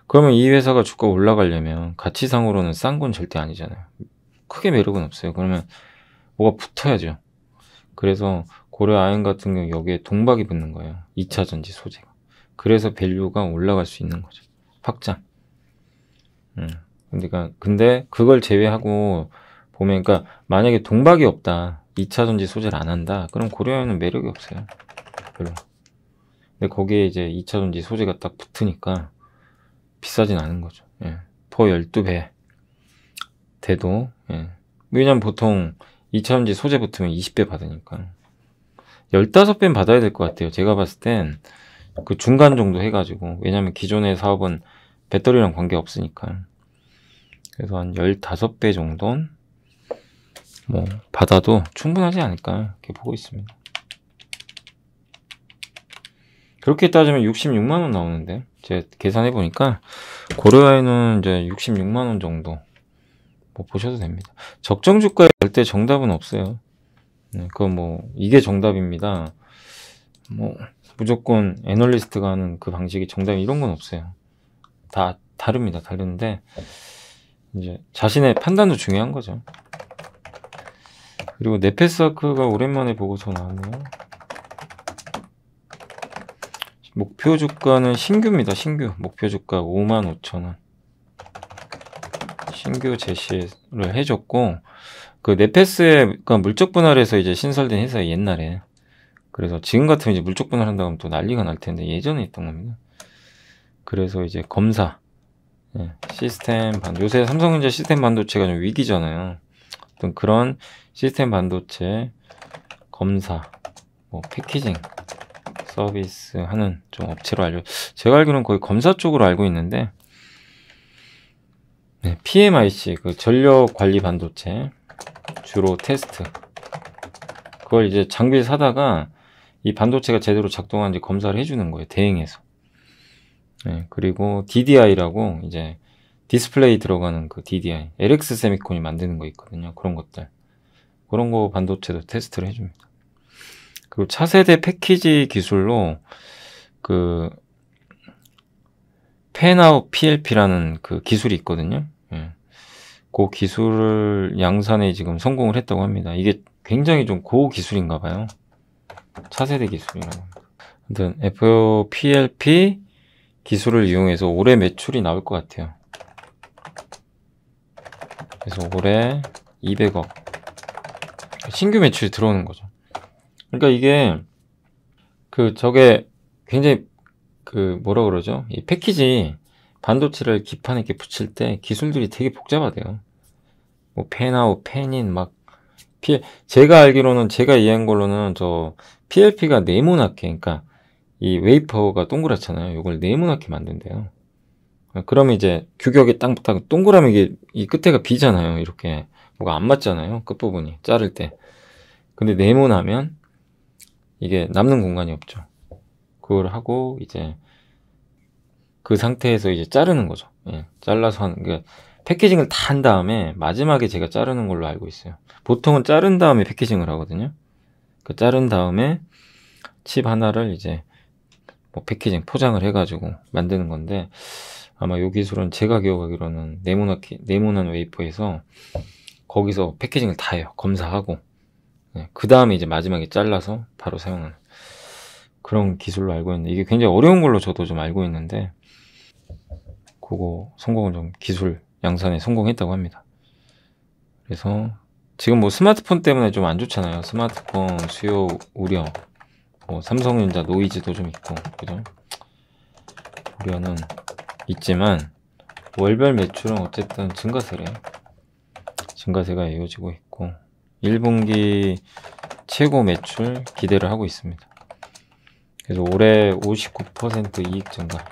그러면 이 회사가 주가 올라가려면 가치상으로는 싼 건 절대 아니잖아요. 크게 매력은 없어요. 그러면 뭐가 붙어야죠. 그래서 고려 아연 같은 경우 여기에 동박이 붙는 거예요. 2차 전지 소재가. 그래서 밸류가 올라갈 수 있는 거죠. 확장. 음. 그러니까 근데 그걸 제외하고 보면 그러니까 만약에 동박이 없다. 2차 전지 소재를 안 한다. 그럼 고려 아연은 매력이 없어요. 별로. 근데 거기에 이제 2차 전지 소재가 딱 붙으니까 비싸진 않은 거죠. 예. 포 12배 돼도 예. 왜냐면 보통 2차 전지 소재 붙으면 20배 받으니까 1 5 배는 받아야 될 것 같아요. 제가 봤을 땐 그 중간 정도 해가지고 왜냐면 기존의 사업은 배터리랑 관계 없으니까 그래서 한1 5배 정도는 뭐 받아도 충분하지 않을까 이렇게 보고 있습니다. 그렇게 따지면 66만 원 나오는데 제 계산해 보니까 고려아에는 이제 66만 원 정도 뭐 보셔도 됩니다. 적정 주가에 절대 정답은 없어요. 네, 그건 뭐 이게 정답입니다. 뭐 무조건 애널리스트가 하는 그 방식이 정답 이런 건 없어요. 다 다릅니다. 다른데 이제 자신의 판단도 중요한 거죠. 그리고 네페스아크가 오랜만에 보고서 나왔네요. 목표 주가는 신규입니다. 신규 목표 주가 55,000원. 신규 제시를 해줬고 그 네페스의 그 물적 분할에서 이제 신설된 회사에 옛날에 그래서 지금 같으면 이제 물적 분할한다고 하면 또 난리가 날 텐데 예전에 있던 겁니다. 그래서 이제 검사 예, 시스템 반 요새 삼성전자 시스템 반도체가 좀 위기잖아요. 어떤 그런 시스템 반도체 검사 뭐 패키징 서비스 하는 좀 업체로 알려 제가 알기로는 거의 검사 쪽으로 알고 있는데 네, PMIC 그 전력 관리 반도체 주로 테스트 그걸 이제 장비를 사다가 이 반도체가 제대로 작동하는지 검사를 해주는 거예요 대행해서 네, 그리고 DDI라고 이제 디스플레이 들어가는 그 DDI LX 세미콘이 만드는 거 있거든요 그런 것들 그런 거 반도체도 테스트를 해줍니다 그리고 차세대 패키지 기술로 그 팬아웃 PLP라는 그 기술이 있거든요 예. 그 기술을 양산에 지금 성공을 했다고 합니다. 이게 굉장히 좀 고기술인가 봐요. 차세대 기술이라고 합니다. 아무튼 FPLP 기술을 이용해서 올해 매출이 나올 것 같아요. 그래서 올해 200억 신규 매출이 들어오는 거죠. 그러니까 이게 그 저게 굉장히 그 뭐라 그러죠? 이 패키지 반도체를 기판에 이렇게 붙일 때 기술들이 되게 복잡하대요. 뭐 펜아웃, 펜인 막 피, 제가 알기로는 제가 이해한 걸로는 저 PLP가 네모나게 그러니까 이 웨이퍼가 동그랗잖아요. 이걸 네모나게 만든대요. 그럼 이제 규격이 땅딱 동그라미 이게 이 끝에가 비잖아요. 이렇게 뭐가 안 맞잖아요. 끝부분이 자를 때. 근데 네모나면 이게 남는 공간이 없죠. 그걸 하고 이제 그 상태에서 이제 자르는 거죠. 예, 잘라서 한, 그러니까 패키징을 다 한 다음에 마지막에 제가 자르는 걸로 알고 있어요. 보통은 자른 다음에 패키징을 하거든요. 그 자른 다음에 칩 하나를 이제 뭐 패키징 포장을 해가지고 만드는 건데 아마 요 기술은 제가 기억하기로는 네모나, 네모난 웨이퍼에서 거기서 패키징을 다 해요. 검사하고 예, 그 다음에 이제 마지막에 잘라서 바로 사용하는 그런 기술로 알고 있는데 이게 굉장히 어려운 걸로 저도 좀 알고 있는데 그거 성공을 좀 기술 양산에 성공했다고 합니다. 그래서 지금 뭐 스마트폰 때문에 좀 안 좋잖아요. 스마트폰 수요 우려, 뭐 삼성전자 노이즈도 좀 있고, 그죠? 우려는 있지만 월별 매출은 어쨌든 증가세래 증가세가 이어지고 있고 1분기 최고 매출 기대를 하고 있습니다. 그래서 올해 59% 이익 증가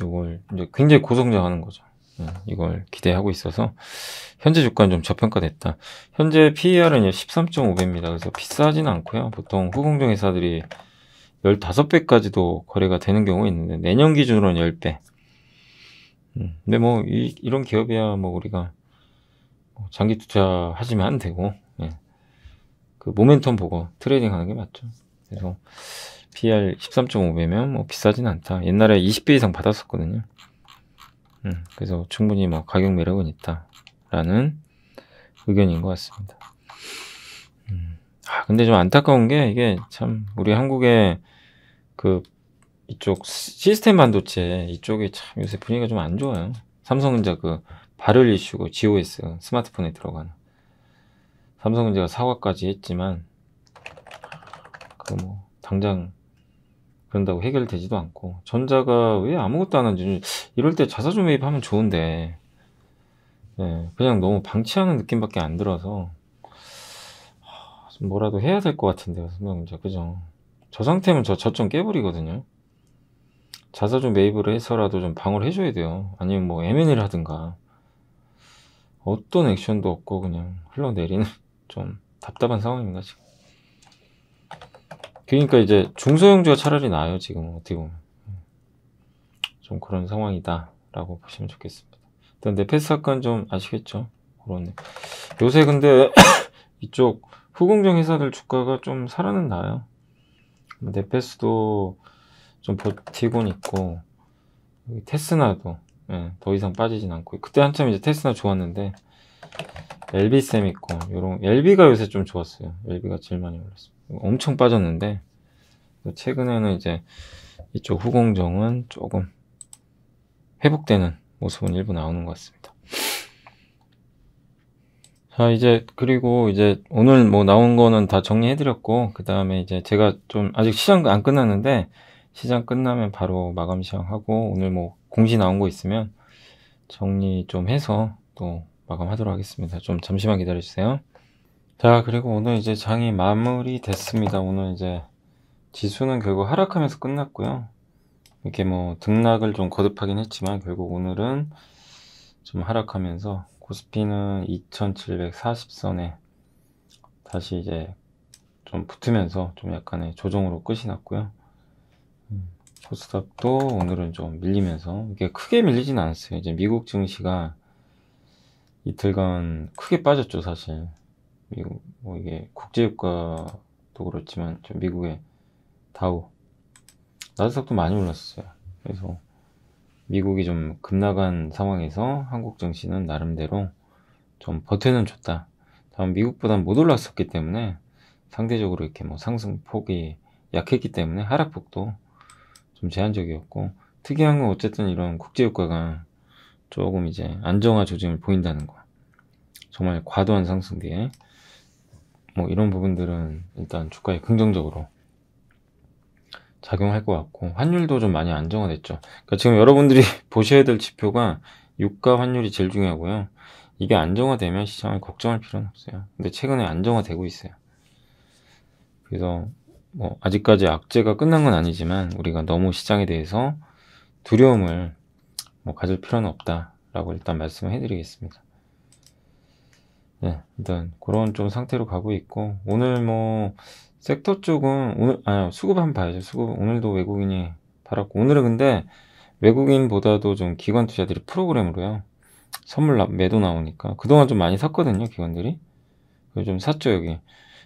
이걸 이제 굉장히 고성장하는 거죠. 예, 이걸 기대하고 있어서 현재 주가는 좀 저평가됐다. 현재 PER은 13.5배입니다. 그래서 비싸진 않고요. 보통 후공정 회사들이 15배까지도 거래가 되는 경우가 있는데 내년 기준으로는 10배. 음, 근데 뭐 이, 런 기업이야 뭐 우리가 뭐 장기 투자하지만 되고 예. 그 모멘텀 보고 트레이딩 하는 게 맞죠. 그래서 PR 13.5배면 뭐 비싸진 않다. 옛날에 20배 이상 받았었거든요. 음, 그래서 충분히 뭐 가격 매력은 있다라는 의견인 것 같습니다. 음, 아, 근데 좀 안타까운 게 이게 참 우리 한국의 그 이쪽 시스템 반도체 이쪽이 참 요새 분위기가 좀 안 좋아요. 삼성전자 그 발열 이슈고 GOS 스마트폰에 들어가는 삼성전자가 사과까지 했지만 그 뭐 당장 그런다고 해결되지도 않고 전자가 왜 아무것도 안 하는지 이럴 때 자사주 매입하면 좋은데 네, 그냥 너무 방치하는 느낌밖에 안 들어서 좀 뭐라도 해야 될 것 같은데요 선배님 그죠 저 상태면 저 저점 깨버리거든요 자사주 매입을 해서라도 좀 방어를 해줘야 돼요 아니면 뭐 m a 라든가 어떤 액션도 없고 그냥 흘러내리는 좀 답답한 상황입니다 지금 그러니까 이제 중소형주가 차라리 나아요 지금 어떻게 보면 좀 그런 상황이다 라고 보시면 좋겠습니다 일단 네페스 사건 좀 아시겠죠 그런네 요새 근데 이쪽 후공정 회사들 주가가 좀 살아는 나요 네페스도 좀 버티곤 있고 테스나도 예, 더 이상 빠지진 않고 그때 한참 이제 테스나 좋았는데 LB쌤 있고 요런 엘비가 요새 좀 좋았어요 엘비가 제일 많이 올랐습니다 엄청 빠졌는데 최근에는 이제 이쪽 후공정은 조금 회복되는 모습은 일부 나오는 것 같습니다. 자 이제 그리고 이제 오늘 뭐 나온 거는 다 정리해드렸고 그 다음에 이제 제가 좀 아직 시장 안 끝났는데 시장 끝나면 바로 마감 시장하고 오늘 뭐 공시 나온 거 있으면 정리 좀 해서 또 마감하도록 하겠습니다. 좀 잠시만 기다려주세요. 자 그리고 오늘 이제 장이 마무리 됐습니다 오늘 이제 지수는 결국 하락하면서 끝났고요 이렇게 뭐 등락을 좀 거듭하긴 했지만 결국 오늘은 좀 하락하면서 코스피는 2740선에 다시 이제 좀 붙으면서 좀 약간의 조정으로 끝이 났고요 음, 코스닥도 오늘은 좀 밀리면서 이게 크게 밀리진 않았어요 이제 미국 증시가 이틀간 크게 빠졌죠 사실 미국 뭐 이게 국제유가도 그렇지만 좀 미국의 다우 나스닥도 많이 올랐어요. 그래서 미국이 좀 급락한 상황에서 한국 증시는 나름대로 좀 버텨는 줬다. 다만 미국보다 못 올랐었기 때문에 상대적으로 이렇게 뭐 상승폭이 약했기 때문에 하락폭도 좀 제한적이었고 특이한 건 어쨌든 이런 국제유가가 조금 이제 안정화 조짐을 보인다는 거. 정말 과도한 상승 뒤에 뭐 이런 부분들은 일단 주가에 긍정적으로 작용할 것 같고 환율도 좀 많이 안정화됐죠 그러니까 지금 여러분들이 보셔야 될 지표가 유가 환율이 제일 중요하고요 이게 안정화되면 시장을 걱정할 필요는 없어요 근데 최근에 안정화되고 있어요 그래서 뭐 아직까지 악재가 끝난 건 아니지만 우리가 너무 시장에 대해서 두려움을 뭐 가질 필요는 없다라고 일단 말씀을 해드리겠습니다 네, 일단 그런 좀 상태로 가고 있고 오늘 뭐 섹터 쪽은 오늘 아니 수급 한번 봐야죠. 수급 오늘도 외국인이 팔았고 오늘은 근데 외국인보다도 좀 기관 투자들이 프로그램으로요. 선물 매도 나오니까 그동안 좀 많이 샀거든요, 기관들이. 그요좀 샀죠, 여기.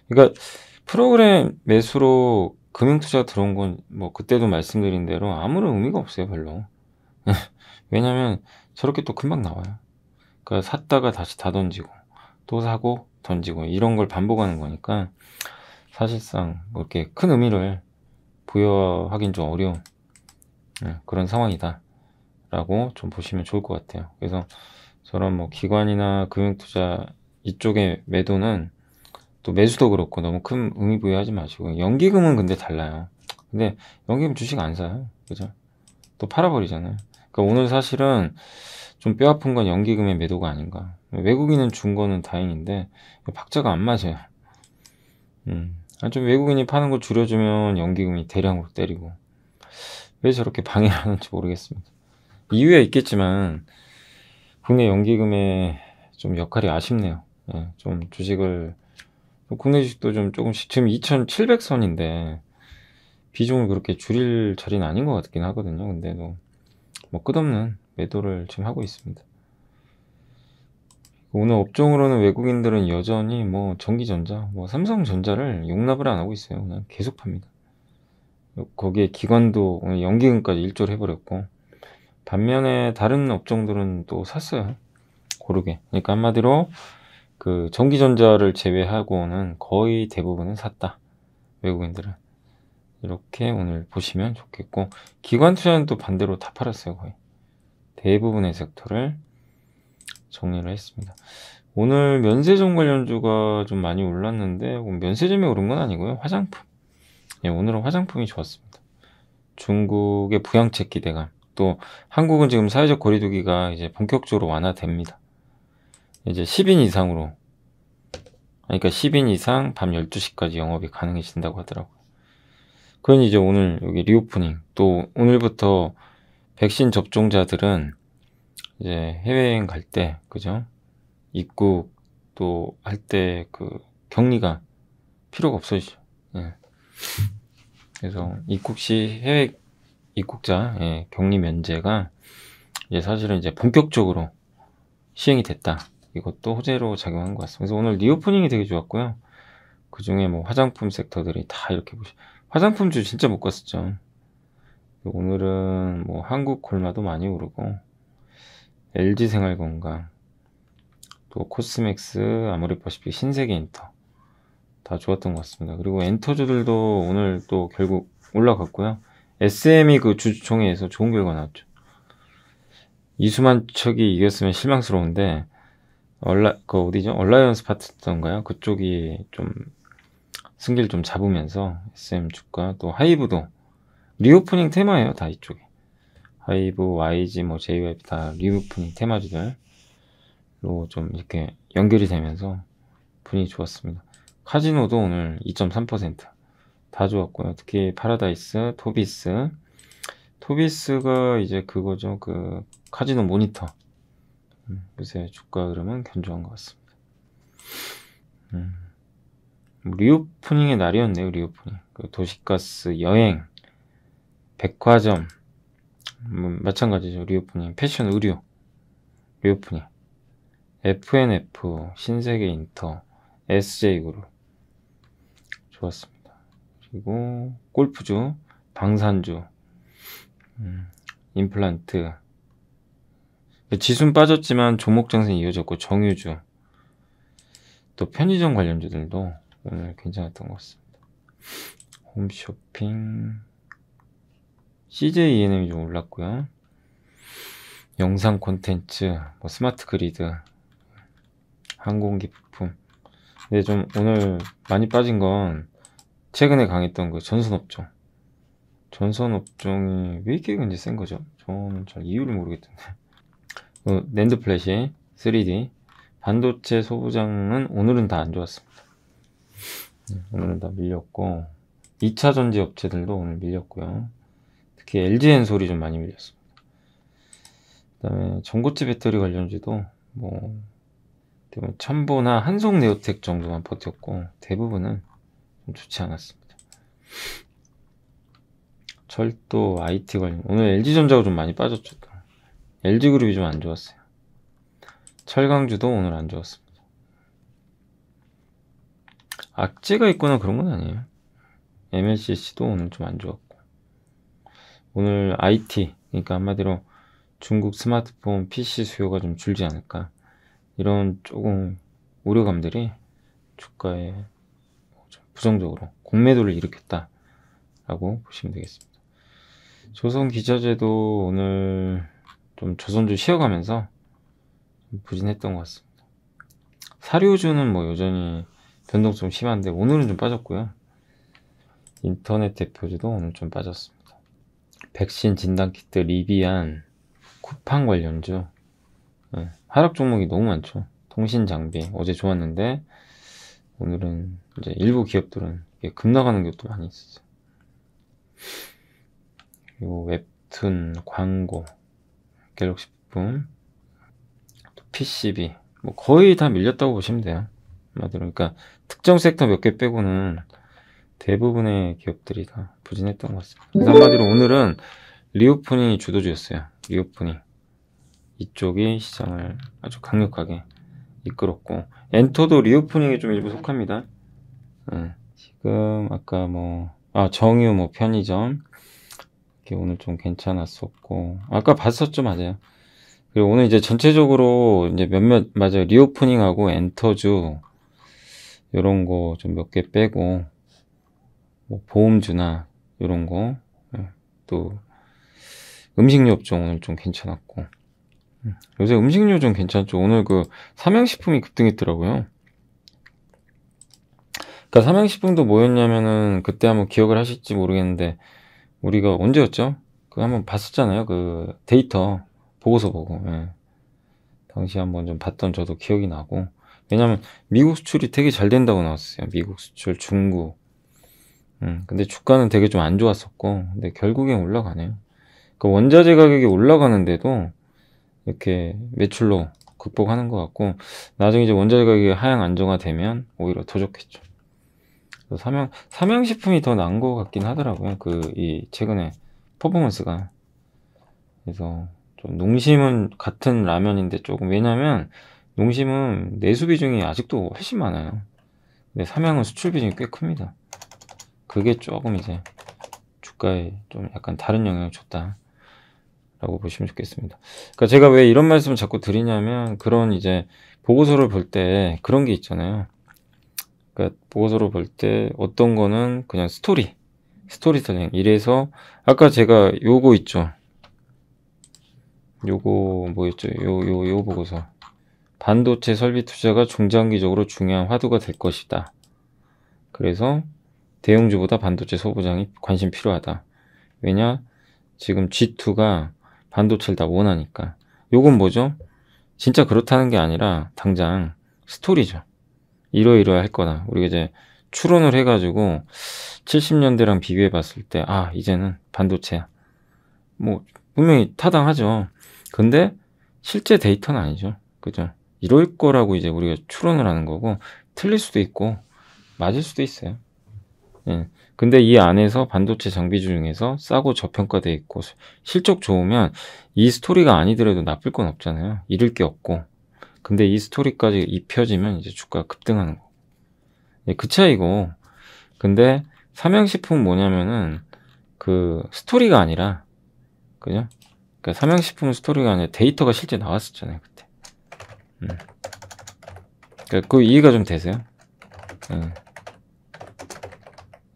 그러니까 프로그램 매수로 금융 투자 들어온 건 뭐 그때도 말씀드린 대로 아무런 의미가 없어요, 별로. 왜냐면 저렇게 또 금방 나와요. 그러니까 샀다가 다시 다 던지고. 또 사고 던지고 이런 걸 반복하는 거니까 사실상 뭐 이렇게 큰 의미를 부여하긴 좀 어려운 네, 그런 상황이다 라고 좀 보시면 좋을 것 같아요 그래서 저런 뭐 기관이나 금융투자 이쪽의 매도는 또 매수도 그렇고 너무 큰 의미 부여하지 마시고 연기금은 근데 달라요 근데 연기금 주식 안 사요 그죠 또 팔아버리잖아요 그러니까 오늘 사실은 좀 뼈아픈 건 연기금의 매도가 아닌가 외국인은 준 거는 다행인데 박자가 안 맞아요 음, 아, 좀 외국인이 파는 걸 줄여주면 연기금이 대량으로 때리고 왜 저렇게 방해를 하는지 모르겠습니다 이유야 있겠지만 국내 연기금의 좀 역할이 아쉽네요 예, 좀 주식을 국내 주식도 좀 조금씩 지금 2700선인데 비중을 그렇게 줄일 자리는 아닌 것 같긴 하거든요 근데도 뭐 끝없는 매도를 지금 하고 있습니다. 오늘 업종으로는 외국인들은 여전히 뭐 전기전자, 뭐 삼성전자를 용납을 안 하고 있어요. 그냥 계속 팝니다. 거기에 기관도 오늘 연기금까지 일조를 해버렸고 반면에 다른 업종들은 또 샀어요. 고르게. 그러니까 한마디로 그 전기전자를 제외하고는 거의 대부분은 샀다. 외국인들은. 이렇게 오늘 보시면 좋겠고 기관 투자는 또 반대로 다 팔았어요. 거의. 대부분의 섹터를 정리를 했습니다. 오늘 면세점 관련주가 좀 많이 올랐는데 면세점에 오른 건 아니고요. 화장품. 예, 오늘은 화장품이 좋았습니다. 중국의 부양책 기대감. 또 한국은 지금 사회적 거리두기가 이제 본격적으로 완화됩니다. 이제 10인 이상으로 그러니까 10인 이상 밤 12시까지 영업이 가능해진다고 하더라고요. 그건 이제 오늘 여기 리오프닝 또 오늘부터 백신 접종자들은 이제 해외여행 갈 때, 그죠? 입국 또할때 그 격리가 필요가 없어지죠. 예. 그래서 입국 시 해외 입국자 예, 격리 면제가 이제 사실은 이제 본격적으로 시행이 됐다. 이것도 호재로 작용한 것 같습니다. 그래서 오늘 리오프닝이 되게 좋았고요. 그 중에 뭐 화장품 섹터들이 다 이렇게 보시. 화장품주 진짜 못 갔었죠. 오늘은 뭐 한국 콜마도 많이 오르고 LG 생활건강 또 코스맥스 아모레퍼시픽 신세계 인터 다 좋았던 것 같습니다. 그리고 엔터주들도 오늘 또 결국 올라갔고요. SM이 그 주총회에서 좋은 결과 나왔죠. 이수만 척이 이겼으면 실망스러운데 얼라 그 어디죠? 얼라이언스 파트던가요? 그쪽이 좀 승기를 좀 잡으면서 SM 주가 또 하이브도 리오프닝 테마예요 다 이쪽에 하이브, YG, 뭐 JYP 다 리오프닝 테마지들로 좀 이렇게 연결이 되면서 분위기 좋았습니다 카지노도 오늘 2.3%다 좋았고요 특히 파라다이스, 토비스 토비스가 이제 그거죠 그 카지노 모니터 음, 요새 주가 그러면 견조한 것 같습니다 음, 리오프닝의 날이었네요 리오프닝 그 도시가스 여행 백화점 뭐 마찬가지죠 리오프닝 패션 의류 리오프닝 FNF 신세계 인터 SJ그룹 좋았습니다 그리고 골프주 방산주 음, 임플란트 지수는 빠졌지만 종목 장세는 이어졌고 정유주 또 편의점 관련주들도 오늘 괜찮았던 것 같습니다 홈쇼핑 CJ ENM이 좀 올랐고요. 영상 콘텐츠, 뭐 스마트 그리드, 항공기 부품. 근데 좀 오늘 많이 빠진 건 최근에 강했던 그 전선업종. 전선업종이 왜 이렇게 근데 센 거죠? 저는 잘 이유를 모르겠던데. 그 랜드 플래시 3D 반도체 소부장은 오늘은 다 안 좋았습니다. 네, 오늘은 다 밀렸고 2차 전지 업체들도 오늘 밀렸고요. 특히 LGN 소리 좀 많이 밀렸습니다. 그다음에 전고체 배터리 관련주도 뭐대부보나 한송네오텍 정도만 버텼고 대부분은 좀 좋지 않았습니다. 철도 IT 관련 오늘 LG전자가 좀 많이 빠졌죠. LG그룹이 좀 안 좋았어요. 철강주도 오늘 안 좋았습니다. 악재가 있거나 그런 건 아니에요. MLCC도 오늘 좀 안 좋았고 오늘 IT, 그러니까 한마디로 중국 스마트폰 PC 수요가 좀 줄지 않을까. 이런 조금 우려감들이 주가에 부정적으로 공매도를 일으켰다라고 보시면 되겠습니다. 조선 기자재도 오늘 좀 조선주 쉬어가면서 부진했던 것 같습니다. 사료주는 뭐 여전히 변동좀 심한데 오늘은 좀 빠졌고요. 인터넷 대표주도 오늘 좀 빠졌습니다. 백신 진단키트 리비안 쿠팡 관련주 네, 하락 종목이 너무 많죠 통신 장비 어제 좋았는데 오늘은 이제 일부 기업들은 급 나가는 것도 많이 있었죠 그리고 웹툰 광고 갤럭시 부품 또 PCB 뭐 거의 다 밀렸다고 보시면 돼요 맞아요 그러니까 특정 섹터 몇 개 빼고는 대부분의 기업들이 다 부진했던 것 같습니다. 한마디로 오늘은 리오프닝이 주도주였어요. 리오프닝. 이쪽이 시장을 아주 강력하게 이끌었고 엔터도 리오프닝에 좀 일부 속합니다. 응. 네, 지금 아까 뭐 아 정유 뭐 편의점 이렇게 오늘 좀 괜찮았었고 아까 봤었죠 맞아요. 그리고 오늘 이제 전체적으로 이제 몇몇 맞아요 리오프닝하고 엔터주 이런 거 좀 몇 개 빼고 뭐 보험주나 이런 거. 예, 또, 음식료 업종 오늘 좀 괜찮았고. 음, 요새 음식료 좀 괜찮죠. 오늘 그 삼양식품이 급등했더라고요. 그니까 삼양식품도 뭐였냐면은 그때 한번 기억을 하실지 모르겠는데 우리가 언제였죠? 그 한번 봤었잖아요. 그 데이터 보고서 보고. 예. 당시 한번 좀 봤던 저도 기억이 나고. 왜냐면 미국 수출이 되게 잘 된다고 나왔어요. 미국 수출, 중국, 음, 근데 주가는 되게 좀 안 좋았었고, 근데 결국엔 올라가네요. 그 원자재 가격이 올라가는데도 이렇게 매출로 극복하는 것 같고, 나중에 이제 원자재 가격이 하향 안정화되면 오히려 더 좋겠죠. 삼양, 삼양식품이 더 난 것 같긴 하더라고요. 그, 이, 최근에 퍼포먼스가. 그래서 좀 농심은 같은 라면인데 조금, 왜냐면 농심은 내수 비중이 아직도 훨씬 많아요. 근데 삼양은 수출 비중이 꽤 큽니다. 그게 조금 이제 주가에 좀 약간 다른 영향을 줬다. 라고 보시면 좋겠습니다. 그러니까 제가 왜 이런 말씀을 자꾸 드리냐면 그런 이제 보고서를 볼 때 그런 게 있잖아요. 그러니까 보고서를 볼 때 어떤 거는 그냥 스토리, 스토리텔링 이래서 아까 제가 요거 있죠. 요거 뭐였죠? 요 요 요 보고서 반도체 설비 투자가 중장기적으로 중요한 화두가 될 것이다. 그래서 대용주보다 반도체 소부장이 관심 필요하다. 왜냐? 지금 G2가 반도체를 다 원하니까. 요건 뭐죠? 진짜 그렇다는 게 아니라 당장 스토리죠. 이러이러할 거다. 우리가 이제 추론을 해가지고 70년대랑 비교해 봤을 때, 아, 이제는 반도체야. 뭐, 분명히 타당하죠. 근데 실제 데이터는 아니죠. 그죠? 이럴 거라고 이제 우리가 추론을 하는 거고, 틀릴 수도 있고, 맞을 수도 있어요. 예. 근데 이 안에서 반도체 장비 중에서 싸고 저평가돼 있고 실적 좋으면 이 스토리가 아니더라도 나쁠 건 없잖아요. 잃을 게 없고. 근데 이 스토리까지 입혀지면 이제 주가가 급등하는 거. 예, 그 차이고. 근데 삼양식품 뭐냐면은 그 스토리가 아니라 그죠? 그러니까 삼양식품 스토리가 아니라 데이터가 실제 나왔었잖아요 그때. 음. 그그 그러니까 이해가 좀 되세요? 음.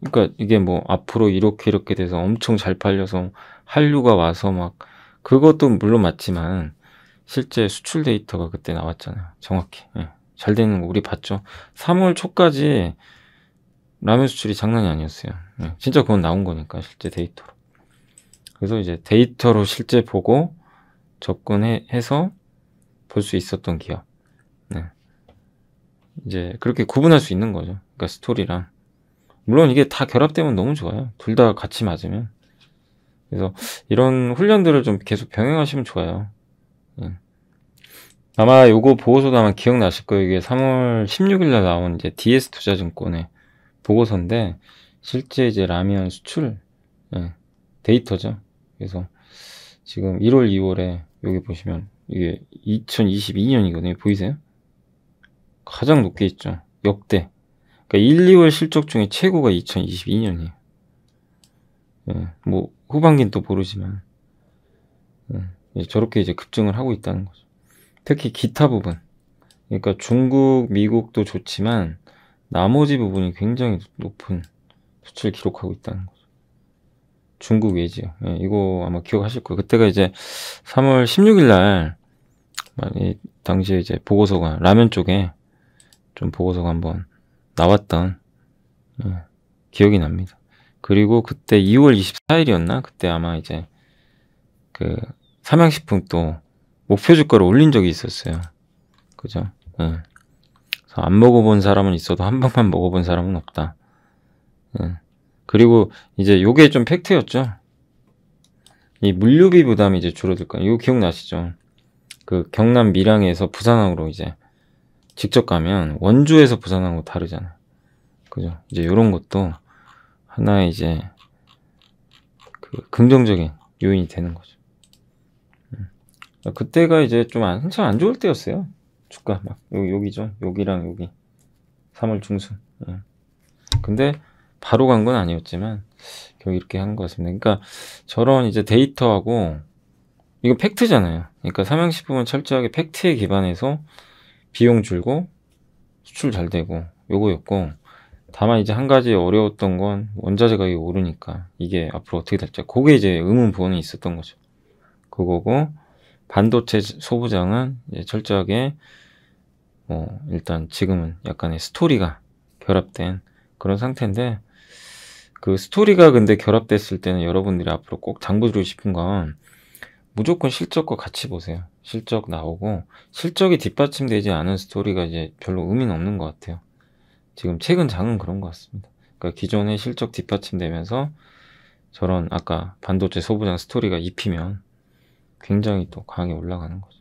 그러니까 이게 뭐 앞으로 이렇게 이렇게 돼서 엄청 잘 팔려서 한류가 와서 막 그것도 물론 맞지만 실제 수출 데이터가 그때 나왔잖아요. 정확히. 예. 잘 되는 거 우리 봤죠. 3월 초까지 라면 수출이 장난이 아니었어요. 예. 진짜 그건 나온 거니까 실제 데이터로. 그래서 이제 데이터로 실제 보고 접근해서 볼 수 있었던 기업. 예. 이제 그렇게 구분할 수 있는 거죠. 그러니까 스토리랑 물론 이게 다 결합되면 너무 좋아요. 둘 다 같이 맞으면. 그래서 이런 훈련들을 좀 계속 병행하시면 좋아요. 예. 아마 요거 보고서도 아마 기억나실 거예요. 이게 3월 16일날 나온 이제 DS 투자증권의 보고서인데 실제 이제 라면 수출 예. 데이터죠. 그래서 지금 1월, 2월에 여기 보시면 이게 2022년이거든요. 보이세요? 가장 높게 있죠. 역대. 그러니까 1, 2월 실적 중에 최고가 2022년이에요. 예, 뭐 후반기는 또 모르지만 예, 저렇게 이제 급증을 하고 있다는 거죠. 특히 기타 부분, 그러니까 중국, 미국도 좋지만 나머지 부분이 굉장히 높은 수치를 기록하고 있다는 거죠. 중국 외지요. 예, 이거 아마 기억하실 거예요. 그때가 이제 3월 16일 날 당시에 이제 보고서가 라면 쪽에 좀 보고서가 한번 나왔던 예, 기억이 납니다. 그리고 그때 2월 24일이었나? 그때 아마 이제 그 삼양식품 또 목표 주가를 올린 적이 있었어요. 그죠? 예. 그래서 안 먹어본 사람은 있어도 한 번만 먹어본 사람은 없다. 예. 그리고 이제 요게 좀 팩트였죠. 이 물류비 부담이 이제 줄어들 거예요. 이거 기억나시죠? 그 경남 밀양에서 부산항으로 이제 직접 가면 원주에서 부산하고 다르잖아. 그죠? 이제 이런 것도 하나의 이제 그 긍정적인 요인이 되는 거죠. 음. 그때가 이제 좀 안, 한참 안 좋을 때였어요. 주가 막 여기, 여기죠. 여기랑 여기. 3월 중순. 예. 근데 바로 간 건 아니었지만 결국 이렇게 한 것 같습니다. 그러니까 저런 이제 데이터하고 이거 팩트잖아요. 그러니까 삼양식품은 철저하게 팩트에 기반해서 비용 줄고 수출 잘 되고 요거였고 다만 이제 한 가지 어려웠던 건 원자재 가격이 오르니까 이게 앞으로 어떻게 될지 그게 이제 의문부분이 있었던 거죠. 그거고 반도체 소부장은 철저하게 뭐 일단 지금은 약간의 스토리가 결합된 그런 상태인데 그 스토리가 근데 결합됐을 때는 여러분들이 앞으로 꼭 당부드리고 싶은 건 무조건 실적과 같이 보세요. 실적 나오고 실적이 뒷받침되지 않은 스토리가 이제 별로 의미는 없는 것 같아요. 지금 최근 장은 그런 것 같습니다. 그러니까 기존의 실적 뒷받침되면서 저런 아까 반도체 소부장 스토리가 입히면 굉장히 또 강하게 올라가는 거죠.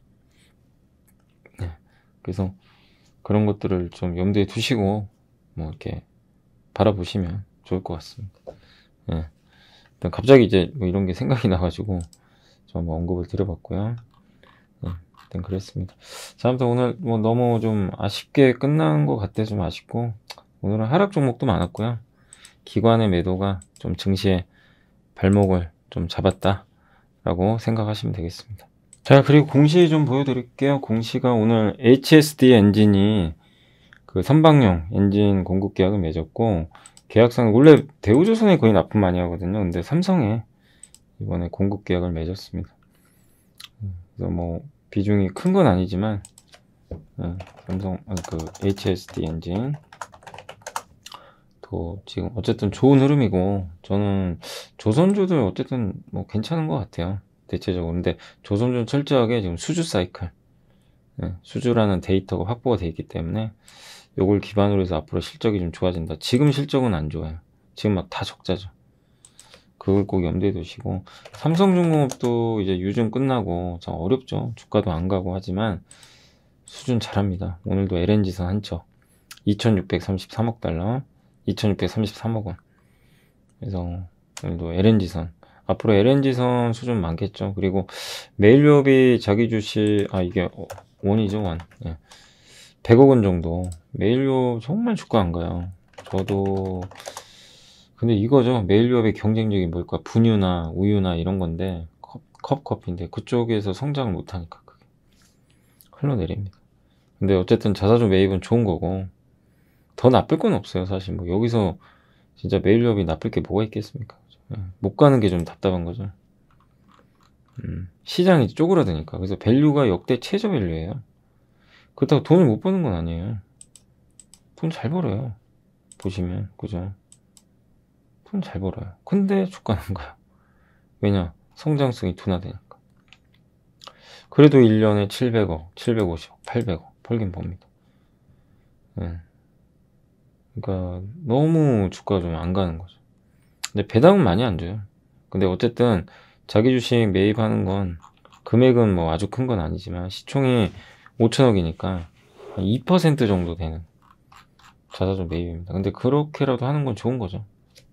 네. 그래서 그런 것들을 좀 염두에 두시고 뭐 이렇게 바라보시면 좋을 것 같습니다. 네. 갑자기 이제 뭐 이런 게 생각이 나가지고 좀 언급을 드려봤고요. 네, 그랬습니다. 자, 아무튼 오늘 뭐 너무 좀 아쉽게 끝난 것 같아 좀 아쉽고 오늘은 하락 종목도 많았고요. 기관의 매도가 좀 증시에 발목을 좀 잡았다라고 생각하시면 되겠습니다. 자, 그리고 공시 좀 보여드릴게요. 공시가 오늘 HSD 엔진이 그선박용 엔진 공급 계약을 맺었고 계약상 원래 대우조선이 거의 납품 많이 하거든요. 근데 삼성에 이번에 공급 계약을 맺었습니다. 그래서 뭐 비중이 큰 건 아니지만 응, 어, 삼성 어, 그 HSD 엔진 또 지금 어쨌든 좋은 흐름이고 저는 조선주들 어쨌든 뭐 괜찮은 것 같아요 대체적으로 근데 조선주는 철저하게 지금 수주 사이클 네, 수주라는 데이터가 확보가 돼 있기 때문에 요걸 기반으로 해서 앞으로 실적이 좀 좋아진다 지금 실적은 안 좋아요 지금 막 다 적자죠 그걸 꼭 염두에 두시고 삼성중공업도 이제 요즘 끝나고 참 어렵죠. 주가도 안 가고 하지만 수준 잘합니다. 오늘도 LNG선 한척 2633억 달러 2633억 원 그래서 오늘도 LNG선 앞으로 LNG선 수준 많겠죠. 그리고 메일유업이 자기 주식 아 이게 원이죠 원 예. 100억 원 정도 메일유업 정말 주가 안 가요. 저도 근데 이거죠. 메일유업의 경쟁력이 뭘까? 분유나 우유나 이런 건데 컵, 커피인데 그쪽에서 성장을 못하니까 그게 흘러내립니다. 근데 어쨌든 자사주 매입은 좋은 거고 더 나쁠 건 없어요. 사실 뭐 여기서 진짜 메일유업이 나쁠 게 뭐가 있겠습니까? 예, 못 가는 게 좀 답답한 거죠. 음, 시장이 쪼그라드니까 그래서 밸류가 역대 최저 밸류예요. 그렇다고 돈을 못 버는 건 아니에요. 돈 잘 벌어요. 보시면 그죠? 돈잘 벌어요. 근데 주가는 거야. 왜냐? 성장성이 둔화되니까. 그래도 1년에 700억, 750억, 800억 벌긴 법니다. 네. 예. 그러니까 너무 주가가 좀 안 가는 거죠. 근데 배당은 많이 안 줘요. 근데 어쨌든 자기 주식 매입하는 건 금액은 뭐 아주 큰 건 아니지만 시총이 5천억이니까 2% 정도 되는 자사주 매입입니다. 근데 그렇게라도 하는 건 좋은 거죠.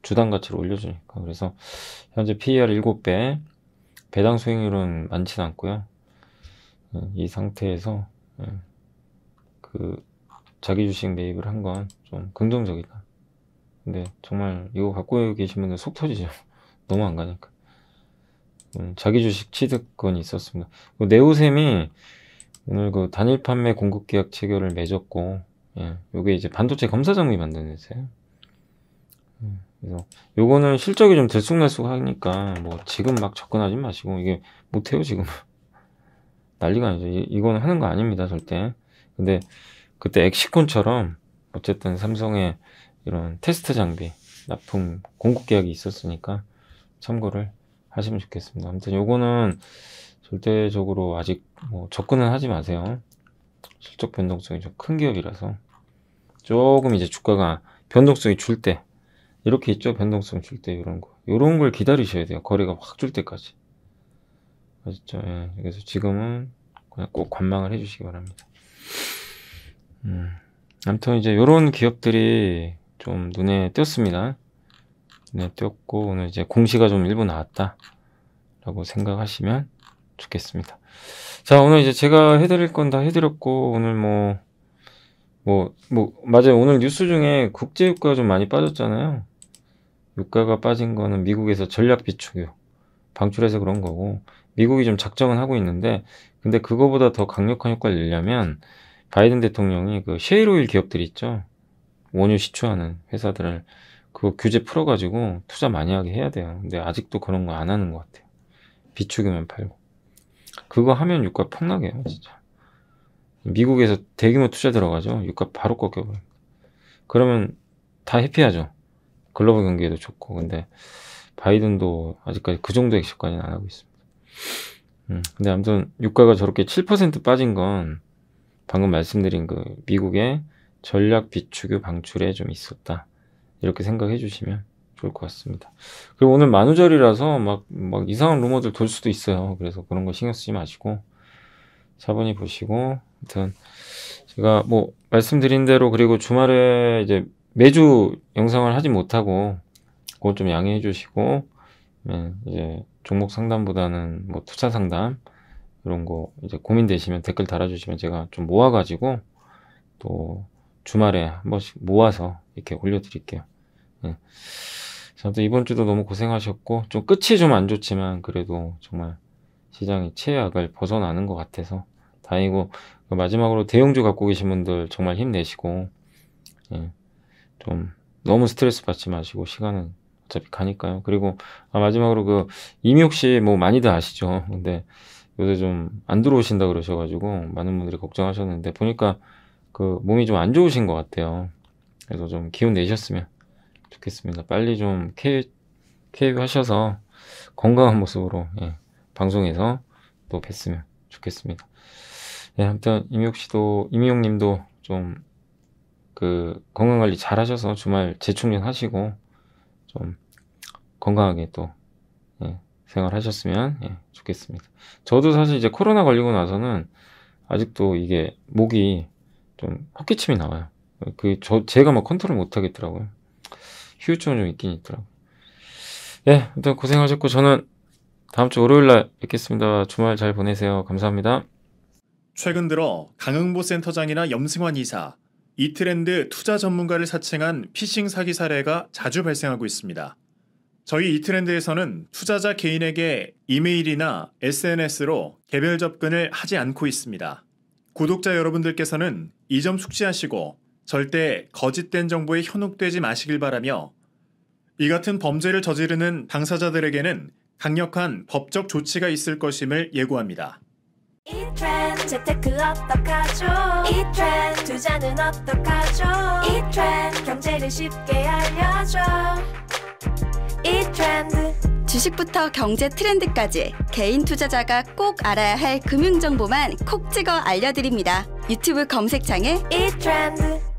주당 가치를 올려주니까 그래서 현재 PER 7배 배당 수익률은 많진 않고요 음, 이 상태에서 음, 그 자기 주식 매입을 한 건 좀 긍정적이다 근데 정말 이거 갖고 계신 분들 속 터지죠 너무 안 가니까 음, 자기 주식 취득권이 있었습니다 그 네오셈이 오늘 그 단일 판매 공급 계약 체결을 맺었고 예, 요게 이제 반도체 검사정비 만드는 회사예요 그래서 요거는 실적이 좀 들쑥날쑥 하니까 뭐 지금 막 접근하지 마시고 이게 못해요 지금 난리가 아니죠 이, 이거는 하는 거 아닙니다 절대 근데 그때 엑시콘처럼 어쨌든 삼성의 이런 테스트 장비 납품 공급 계약이 있었으니까 참고를 하시면 좋겠습니다 아무튼 요거는 절대적으로 아직 뭐 접근은 하지 마세요 실적 변동성이 좀 큰 기업이라서 조금 이제 주가가 변동성이 줄때 이렇게 있죠 변동성 줄 때 이런 거 이런 걸 기다리셔야 돼요 거래가확 줄 때까지 아시죠 예. 그래서 지금은 그냥 꼭 관망을 해주시기 바랍니다 음. 아무튼 이제 이런 기업들이 좀 눈에 띄었습니다 눈에 띄었고 오늘 이제 공시가 좀 일부 나왔다 라고 생각하시면 좋겠습니다 자 오늘 이제 제가 해드릴 건 다 해드렸고 오늘 뭐 뭐, 뭐, 맞아요. 오늘 뉴스 중에 국제유가 좀 많이 빠졌잖아요. 유가가 빠진 거는 미국에서 전략 비축이요 방출해서 그런 거고 미국이 좀 작정은 하고 있는데 근데 그거보다 더 강력한 효과를 내려면 바이든 대통령이 그 셰일오일 기업들 있죠 원유 시추하는 회사들을 그 규제 풀어가지고 투자 많이 하게 해야 돼요 근데 아직도 그런 거 안 하는 것 같아요 비축이면 팔고 그거 하면 유가 폭락해요 진짜 미국에서 대규모 투자 들어가죠 유가 바로 꺾여버려니 그러면 다회피하죠 글로벌 경기에도 좋고 근데 바이든도 아직까지 그 정도 액션까지는 안 하고 있습니다. 음, 근데 아무튼 유가가 저렇게 7% 빠진 건 방금 말씀드린 그 미국의 전략 비축유 방출에 좀 있었다 이렇게 생각해 주시면 좋을 것 같습니다. 그리고 오늘 만우절이라서 막, 막 이상한 루머들 돌 수도 있어요. 그래서 그런 거 신경 쓰지 마시고 차분히 보시고 아무튼 제가 뭐 말씀드린 대로 그리고 주말에 이제 매주 영상을 하지 못하고 그건 좀 양해해 주시고 네, 이제 종목 상담보다는 뭐 투자 상담 이런 거 이제 고민되시면 댓글 달아주시면 제가 좀 모아가지고 또 주말에 한 번씩 모아서 이렇게 올려드릴게요. 네. 아무튼 이번 주도 너무 고생하셨고 좀 끝이 좀 안 좋지만 그래도 정말 시장이 최악을 벗어나는 것 같아서 다행이고 마지막으로 대형주 갖고 계신 분들 정말 힘내시고 예. 좀 너무 스트레스 받지 마시고 시간은 어차피 가니까요. 그리고 아, 마지막으로 그 이미옥 씨 뭐 많이들 아시죠. 근데 요새 좀 안 들어오신다 그러셔가지고 많은 분들이 걱정하셨는데 보니까 그 몸이 좀 안 좋으신 것 같아요. 그래서 좀 기운 내셨으면 좋겠습니다. 빨리 좀 케이, 케이하셔서 건강한 모습으로 예, 방송에서 또 뵀으면 좋겠습니다. 예, 아무튼 임혁 씨도 임희용 님도 좀그 건강 관리 잘 하셔서 주말 재충전하시고 좀 건강하게 또 예, 생활하셨으면 예, 좋겠습니다. 저도 사실 이제 코로나 걸리고 나서는 아직도 이게 목이 좀 헛기침이 나와요. 그 저 제가 막 컨트롤 못 하겠더라고요. 휴유증은 좀 있긴 있더라고요. 예, 일단 고생하셨고 저는 다음 주 월요일 날 뵙겠습니다. 주말 잘 보내세요. 감사합니다. 최근 들어 강흥보 센터장이나 염승환 이사 이 트렌드 투자 전문가를 사칭한 피싱 사기 사례가 자주 발생하고 있습니다. 저희 이 트렌드에서는 투자자 개인에게 이메일이나 SNS로 개별 접근을 하지 않고 있습니다. 구독자 여러분들께서는 이 점 숙지하시고 절대 거짓된 정보에 현혹되지 마시길 바라며 이 같은 범죄를 저지르는 당사자들에게는 강력한 법적 조치가 있을 것임을 예고합니다. 이트렌 재테크 어떡하죠 이트렌 투자는 어떡하죠 이트렌 경제를 쉽게 알려줘 이트렌드 주식부터 경제 트렌드까지 개인 투자자가 꼭 알아야 할 금융 정보만 콕 찍어 알려드립니다. 유튜브 검색창에 이트렌드